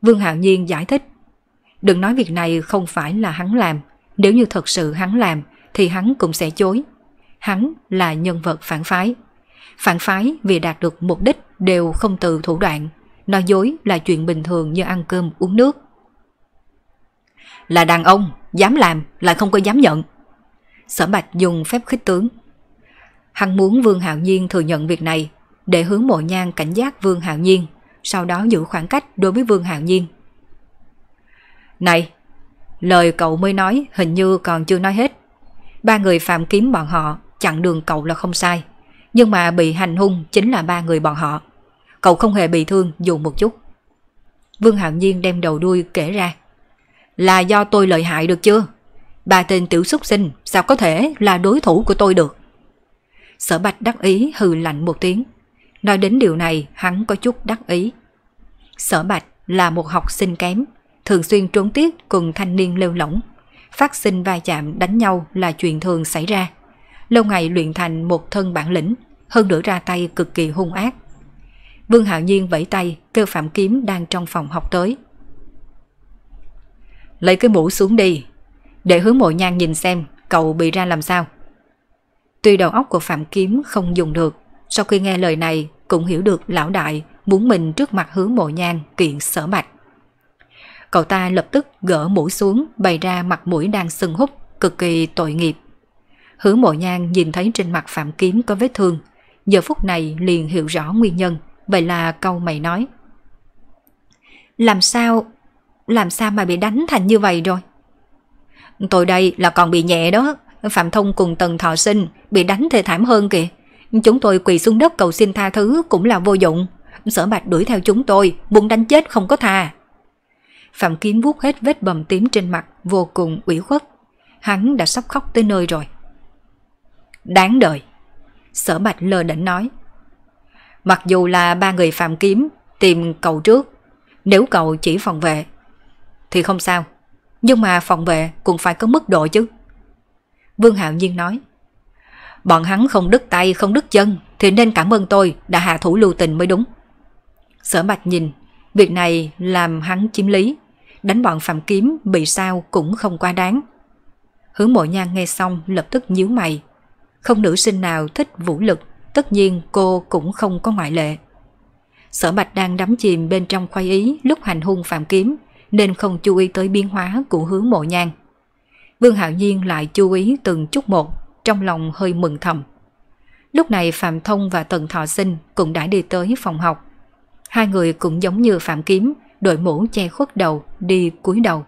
Vương Hạo Nhiên giải thích. Đừng nói việc này không phải là hắn làm. Nếu như thật sự hắn làm thì hắn cũng sẽ chối. Hắn là nhân vật phản phái. Phản phái vì đạt được mục đích đều không từ thủ đoạn. Nói dối là chuyện bình thường như ăn cơm uống nước là đàn ông, dám làm lại không có dám nhận. Sở Bạch dùng phép khích tướng. Hắn muốn Vương Hạo Nhiên thừa nhận việc này để hướng mộ nhan cảnh giác Vương Hạo Nhiên, sau đó giữ khoảng cách đối với Vương Hạo Nhiên. Này, lời cậu mới nói hình như còn chưa nói hết. Ba người phạm kiếm bọn họ chặn đường cậu là không sai, nhưng mà bị hành hung chính là ba người bọn họ. Cậu không hề bị thương dù một chút. Vương Hạo Nhiên đem đầu đuôi kể ra là do tôi lợi hại được chưa? Bà tên tiểu xúc sinh sao có thể là đối thủ của tôi được? Sở Bạch đắc ý hừ lạnh một tiếng. Nói đến điều này hắn có chút đắc ý. Sở Bạch là một học sinh kém, thường xuyên trốn tiết cùng thanh niên lêu lỏng. Phát sinh va chạm đánh nhau là chuyện thường xảy ra. Lâu ngày luyện thành một thân bản lĩnh, hơn nữa ra tay cực kỳ hung ác. Vương Hạo Nhiên vẫy tay kêu Phạm Kiếm đang trong phòng học tới. Lấy cái mũ xuống đi Để hứa mộ nhan nhìn xem Cậu bị ra làm sao Tuy đầu óc của Phạm Kiếm không dùng được Sau khi nghe lời này Cũng hiểu được lão đại Muốn mình trước mặt hứa mộ nhan kiện sở mạch Cậu ta lập tức gỡ mũ xuống Bày ra mặt mũi đang sưng húp Cực kỳ tội nghiệp Hứa mộ nhan nhìn thấy trên mặt Phạm Kiếm có vết thương Giờ phút này liền hiểu rõ nguyên nhân Vậy là câu mày nói Làm sao làm sao mà bị đánh thành như vậy rồi? Tôi đây là còn bị nhẹ đó, Phạm Thông cùng Tần Thọ Sinh bị đánh thê thảm hơn kìa. Chúng tôi quỳ xuống đất cầu xin tha thứ cũng là vô dụng. Sở Bạch đuổi theo chúng tôi, muốn đánh chết không có tha. Phạm Kiếm vuốt hết vết bầm tím trên mặt, vô cùng ủy khuất. Hắn đã sắp khóc tới nơi rồi. Đáng đời. Sở Bạch lờ đỉnh nói. Mặc dù là ba người Phạm Kiếm tìm cầu trước, nếu cậu chỉ phòng vệ thì không sao. Nhưng mà phòng vệ cũng phải có mức độ chứ. Vương Hạo Nhiên nói. Bọn hắn không đứt tay, không đứt chân thì nên cảm ơn tôi đã hạ thủ lưu tình mới đúng. Sở Bạch nhìn, việc này làm hắn chiếm lý. Đánh bọn Phạm Kiếm bị sao cũng không quá đáng. Hướng mộ nhan nghe xong lập tức nhíu mày. Không nữ sinh nào thích vũ lực, tất nhiên cô cũng không có ngoại lệ. Sở Bạch đang đắm chìm bên trong khoai ý lúc hành hung Phạm Kiếm nên không chú ý tới biến hóa của hướng mộ nhan. Vương Hạo Nhiên lại chú ý từng chút một, trong lòng hơi mừng thầm. Lúc này Phạm Thông và Tần Thọ Sinh cũng đã đi tới phòng học. Hai người cũng giống như Phạm Kiếm, đội mũ che khuất đầu, đi cúi đầu.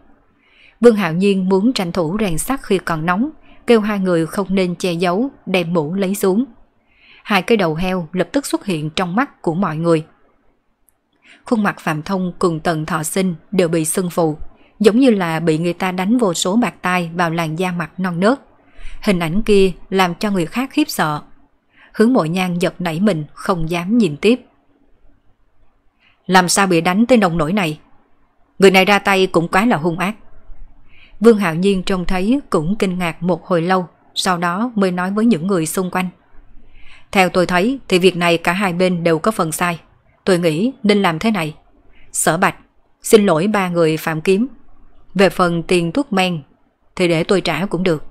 Vương Hạo Nhiên muốn tranh thủ rèn sắt khi còn nóng, kêu hai người không nên che giấu, đem mũ lấy xuống. Hai cái đầu heo lập tức xuất hiện trong mắt của mọi người khuôn mặt Phạm Thông cùng Tần Thọ Sinh đều bị sưng phù, giống như là bị người ta đánh vô số bạc tay vào làn da mặt non nớt. Hình ảnh kia làm cho người khác khiếp sợ. Hướng mộ nhang giật nảy mình không dám nhìn tiếp. Làm sao bị đánh tới nông nổi này? Người này ra tay cũng quá là hung ác. Vương Hạo Nhiên trông thấy cũng kinh ngạc một hồi lâu, sau đó mới nói với những người xung quanh. Theo tôi thấy thì việc này cả hai bên đều có phần sai. Tôi nghĩ nên làm thế này. Sở Bạch, xin lỗi ba người phạm kiếm. Về phần tiền thuốc men thì để tôi trả cũng được.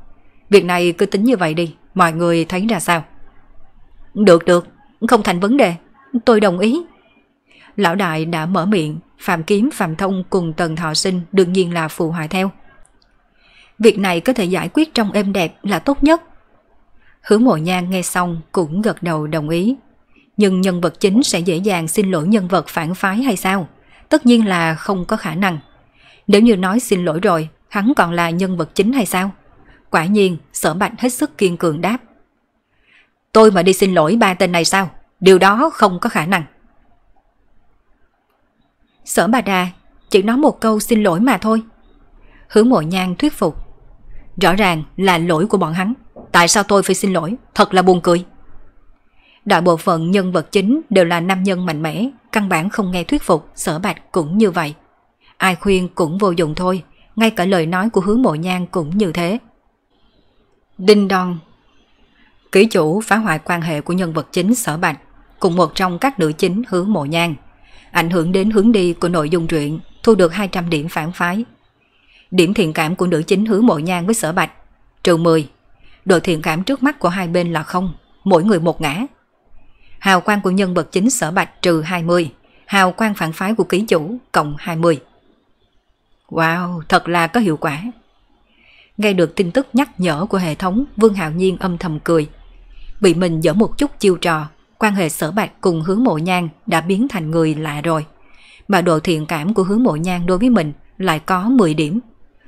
Việc này cứ tính như vậy đi, mọi người thấy ra sao? Được được, không thành vấn đề, tôi đồng ý. Lão đại đã mở miệng, Phạm Kiếm, Phạm Thông cùng Tần Thọ Sinh đương nhiên là phù hòa theo. Việc này có thể giải quyết trong êm đẹp là tốt nhất. Hứa mộ nhang nghe xong cũng gật đầu đồng ý nhưng nhân vật chính sẽ dễ dàng xin lỗi nhân vật phản phái hay sao? Tất nhiên là không có khả năng. Nếu như nói xin lỗi rồi, hắn còn là nhân vật chính hay sao? Quả nhiên, sở bạch hết sức kiên cường đáp. Tôi mà đi xin lỗi ba tên này sao? Điều đó không có khả năng. Sở bà đà, chỉ nói một câu xin lỗi mà thôi. Hứa mộ nhang thuyết phục. Rõ ràng là lỗi của bọn hắn. Tại sao tôi phải xin lỗi? Thật là buồn cười. Đại bộ phận nhân vật chính đều là nam nhân mạnh mẽ, căn bản không nghe thuyết phục, sở bạch cũng như vậy. Ai khuyên cũng vô dụng thôi, ngay cả lời nói của hứa mộ nhang cũng như thế. Đinh Đòn, Ký chủ phá hoại quan hệ của nhân vật chính sở bạch, cùng một trong các nữ chính hứa mộ nhang, Ảnh hưởng đến hướng đi của nội dung truyện, thu được 200 điểm phản phái. Điểm thiện cảm của nữ chính hứa mộ nhang với sở bạch, trừ 10. Độ thiện cảm trước mắt của hai bên là không, mỗi người một ngã, hào quang của nhân vật chính sở bạch trừ 20, hào quang phản phái của ký chủ cộng 20. Wow, thật là có hiệu quả. Nghe được tin tức nhắc nhở của hệ thống, Vương Hạo Nhiên âm thầm cười. Bị mình dở một chút chiêu trò, quan hệ sở bạch cùng hướng mộ nhang đã biến thành người lạ rồi. Mà độ thiện cảm của hướng mộ nhang đối với mình lại có 10 điểm.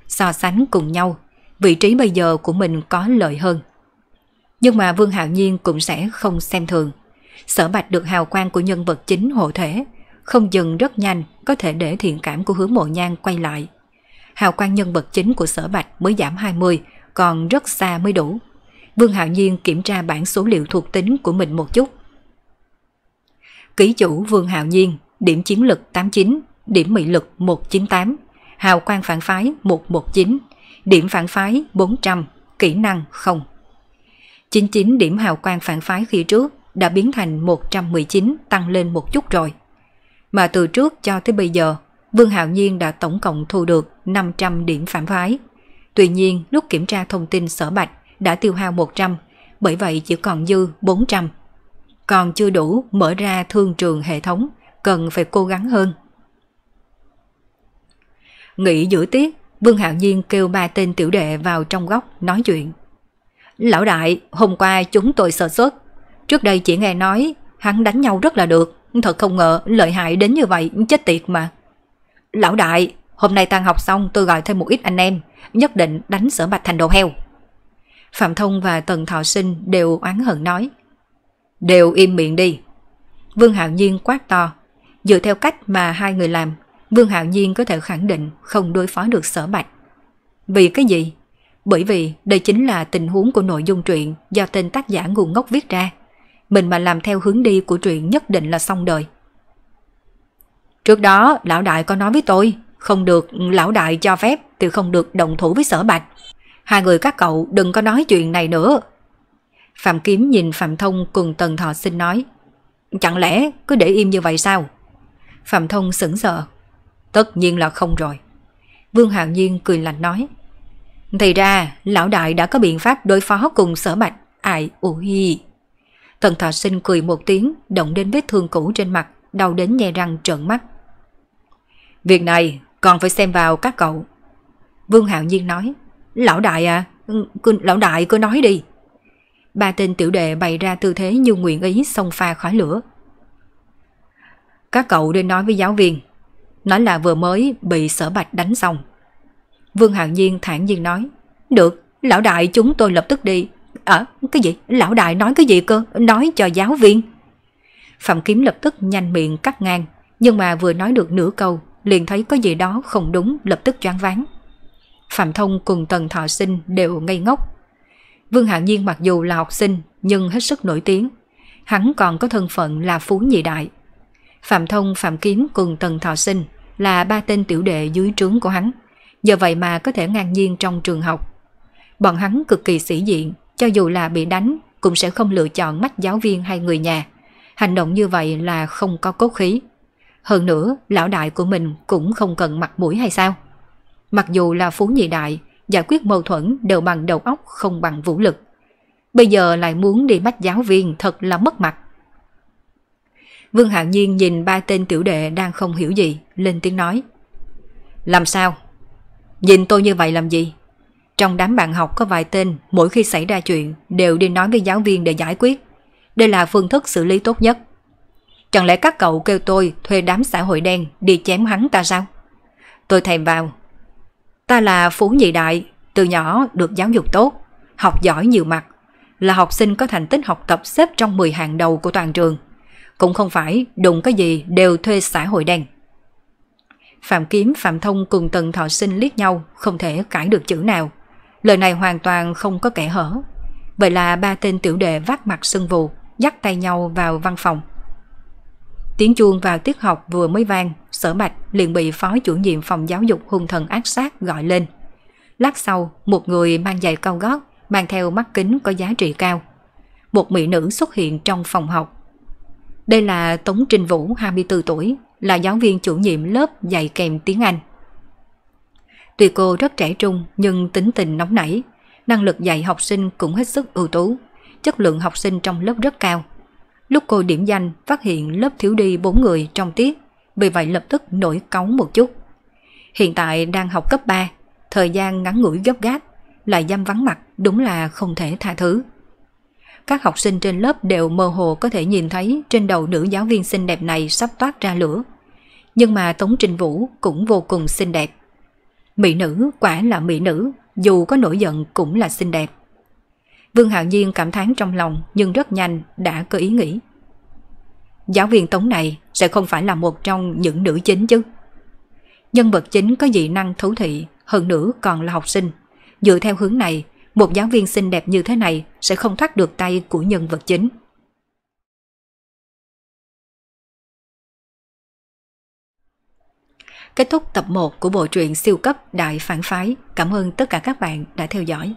So sánh cùng nhau, vị trí bây giờ của mình có lợi hơn. Nhưng mà Vương Hạo Nhiên cũng sẽ không xem thường sở bạch được hào quang của nhân vật chính hộ thể, không dừng rất nhanh có thể để thiện cảm của hứa mộ nhan quay lại. Hào quang nhân vật chính của sở bạch mới giảm 20, còn rất xa mới đủ. Vương Hạo Nhiên kiểm tra bản số liệu thuộc tính của mình một chút. Ký chủ Vương Hạo Nhiên, điểm chiến lực 89, điểm mị lực 198, hào quang phản phái 119, điểm phản phái 400, kỹ năng 0. 99 điểm hào quang phản phái khi trước đã biến thành 119 tăng lên một chút rồi. Mà từ trước cho tới bây giờ, Vương Hạo Nhiên đã tổng cộng thu được 500 điểm phản phái. Tuy nhiên, lúc kiểm tra thông tin sở bạch đã tiêu hao 100, bởi vậy chỉ còn dư 400. Còn chưa đủ mở ra thương trường hệ thống, cần phải cố gắng hơn. Nghĩ giữa tiết, Vương Hạo Nhiên kêu ba tên tiểu đệ vào trong góc nói chuyện. Lão đại, hôm qua chúng tôi sợ sốt, Trước đây chỉ nghe nói hắn đánh nhau rất là được, thật không ngờ lợi hại đến như vậy, chết tiệt mà. Lão đại, hôm nay tan học xong tôi gọi thêm một ít anh em, nhất định đánh sở bạch thành đồ heo. Phạm Thông và Tần Thọ Sinh đều oán hận nói. Đều im miệng đi. Vương Hạo Nhiên quát to. Dựa theo cách mà hai người làm, Vương Hạo Nhiên có thể khẳng định không đối phó được sở bạch. Vì cái gì? Bởi vì đây chính là tình huống của nội dung truyện do tên tác giả ngu ngốc viết ra mình mà làm theo hướng đi của truyện nhất định là xong đời. Trước đó, lão đại có nói với tôi, không được lão đại cho phép thì không được động thủ với sở bạch. Hai người các cậu đừng có nói chuyện này nữa. Phạm Kiếm nhìn Phạm Thông cùng Tần Thọ xin nói. Chẳng lẽ cứ để im như vậy sao? Phạm Thông sững sờ. Tất nhiên là không rồi. Vương Hạo Nhiên cười lạnh nói. Thì ra, lão đại đã có biện pháp đối phó cùng sở bạch. Ai, ủ ui... Tần thọ sinh cười một tiếng, động đến vết thương cũ trên mặt, đau đến nhe răng trợn mắt. Việc này còn phải xem vào các cậu. Vương Hạo Nhiên nói, lão đại à, cứ, lão đại cứ nói đi. Ba tên tiểu đệ bày ra tư thế như nguyện ý xông pha khói lửa. Các cậu nên nói với giáo viên, nói là vừa mới bị sở bạch đánh xong. Vương Hạo Nhiên thản nhiên nói, được, lão đại chúng tôi lập tức đi, Ờ, cái gì? Lão đại nói cái gì cơ? Nói cho giáo viên. Phạm Kiếm lập tức nhanh miệng cắt ngang, nhưng mà vừa nói được nửa câu, liền thấy có gì đó không đúng lập tức choáng váng. Phạm Thông cùng Tần Thọ Sinh đều ngây ngốc. Vương Hạng Nhiên mặc dù là học sinh nhưng hết sức nổi tiếng. Hắn còn có thân phận là Phú Nhị Đại. Phạm Thông, Phạm Kiếm cùng Tần Thọ Sinh là ba tên tiểu đệ dưới trướng của hắn. Giờ vậy mà có thể ngang nhiên trong trường học. Bọn hắn cực kỳ sĩ diện, cho dù là bị đánh, cũng sẽ không lựa chọn mắt giáo viên hay người nhà. Hành động như vậy là không có cốt khí. Hơn nữa, lão đại của mình cũng không cần mặt mũi hay sao? Mặc dù là phú nhị đại, giải quyết mâu thuẫn đều bằng đầu óc không bằng vũ lực. Bây giờ lại muốn đi bắt giáo viên thật là mất mặt. Vương Hạo Nhiên nhìn ba tên tiểu đệ đang không hiểu gì, lên tiếng nói. Làm sao? Nhìn tôi như vậy làm gì? Trong đám bạn học có vài tên mỗi khi xảy ra chuyện đều đi nói với giáo viên để giải quyết. Đây là phương thức xử lý tốt nhất. Chẳng lẽ các cậu kêu tôi thuê đám xã hội đen đi chém hắn ta sao? Tôi thèm vào. Ta là Phú Nhị Đại, từ nhỏ được giáo dục tốt, học giỏi nhiều mặt, là học sinh có thành tích học tập xếp trong 10 hàng đầu của toàn trường. Cũng không phải đụng cái gì đều thuê xã hội đen. Phạm Kiếm, Phạm Thông cùng Tần Thọ Sinh liếc nhau, không thể cãi được chữ nào. Lời này hoàn toàn không có kẻ hở. Vậy là ba tên tiểu đệ vác mặt sưng vù, dắt tay nhau vào văn phòng. Tiếng chuông vào tiết học vừa mới vang, sở bạch liền bị phó chủ nhiệm phòng giáo dục hung thần ác sát gọi lên. Lát sau, một người mang giày cao gót, mang theo mắt kính có giá trị cao. Một mỹ nữ xuất hiện trong phòng học. Đây là Tống Trinh Vũ, 24 tuổi, là giáo viên chủ nhiệm lớp dạy kèm tiếng Anh. Tuy cô rất trẻ trung nhưng tính tình nóng nảy, năng lực dạy học sinh cũng hết sức ưu tú, chất lượng học sinh trong lớp rất cao. Lúc cô điểm danh phát hiện lớp thiếu đi 4 người trong tiết, vì vậy lập tức nổi cống một chút. Hiện tại đang học cấp 3, thời gian ngắn ngủi gấp gáp, lại dâm vắng mặt đúng là không thể tha thứ. Các học sinh trên lớp đều mơ hồ có thể nhìn thấy trên đầu nữ giáo viên xinh đẹp này sắp toát ra lửa. Nhưng mà Tống Trình Vũ cũng vô cùng xinh đẹp Mỹ nữ quả là mỹ nữ, dù có nổi giận cũng là xinh đẹp. Vương Hạo Nhiên cảm thán trong lòng nhưng rất nhanh đã có ý nghĩ. Giáo viên Tống này sẽ không phải là một trong những nữ chính chứ. Nhân vật chính có dị năng thấu thị, hơn nữa còn là học sinh. Dựa theo hướng này, một giáo viên xinh đẹp như thế này sẽ không thoát được tay của nhân vật chính. Kết thúc tập 1 của bộ truyện siêu cấp Đại Phản Phái. Cảm ơn tất cả các bạn đã theo dõi.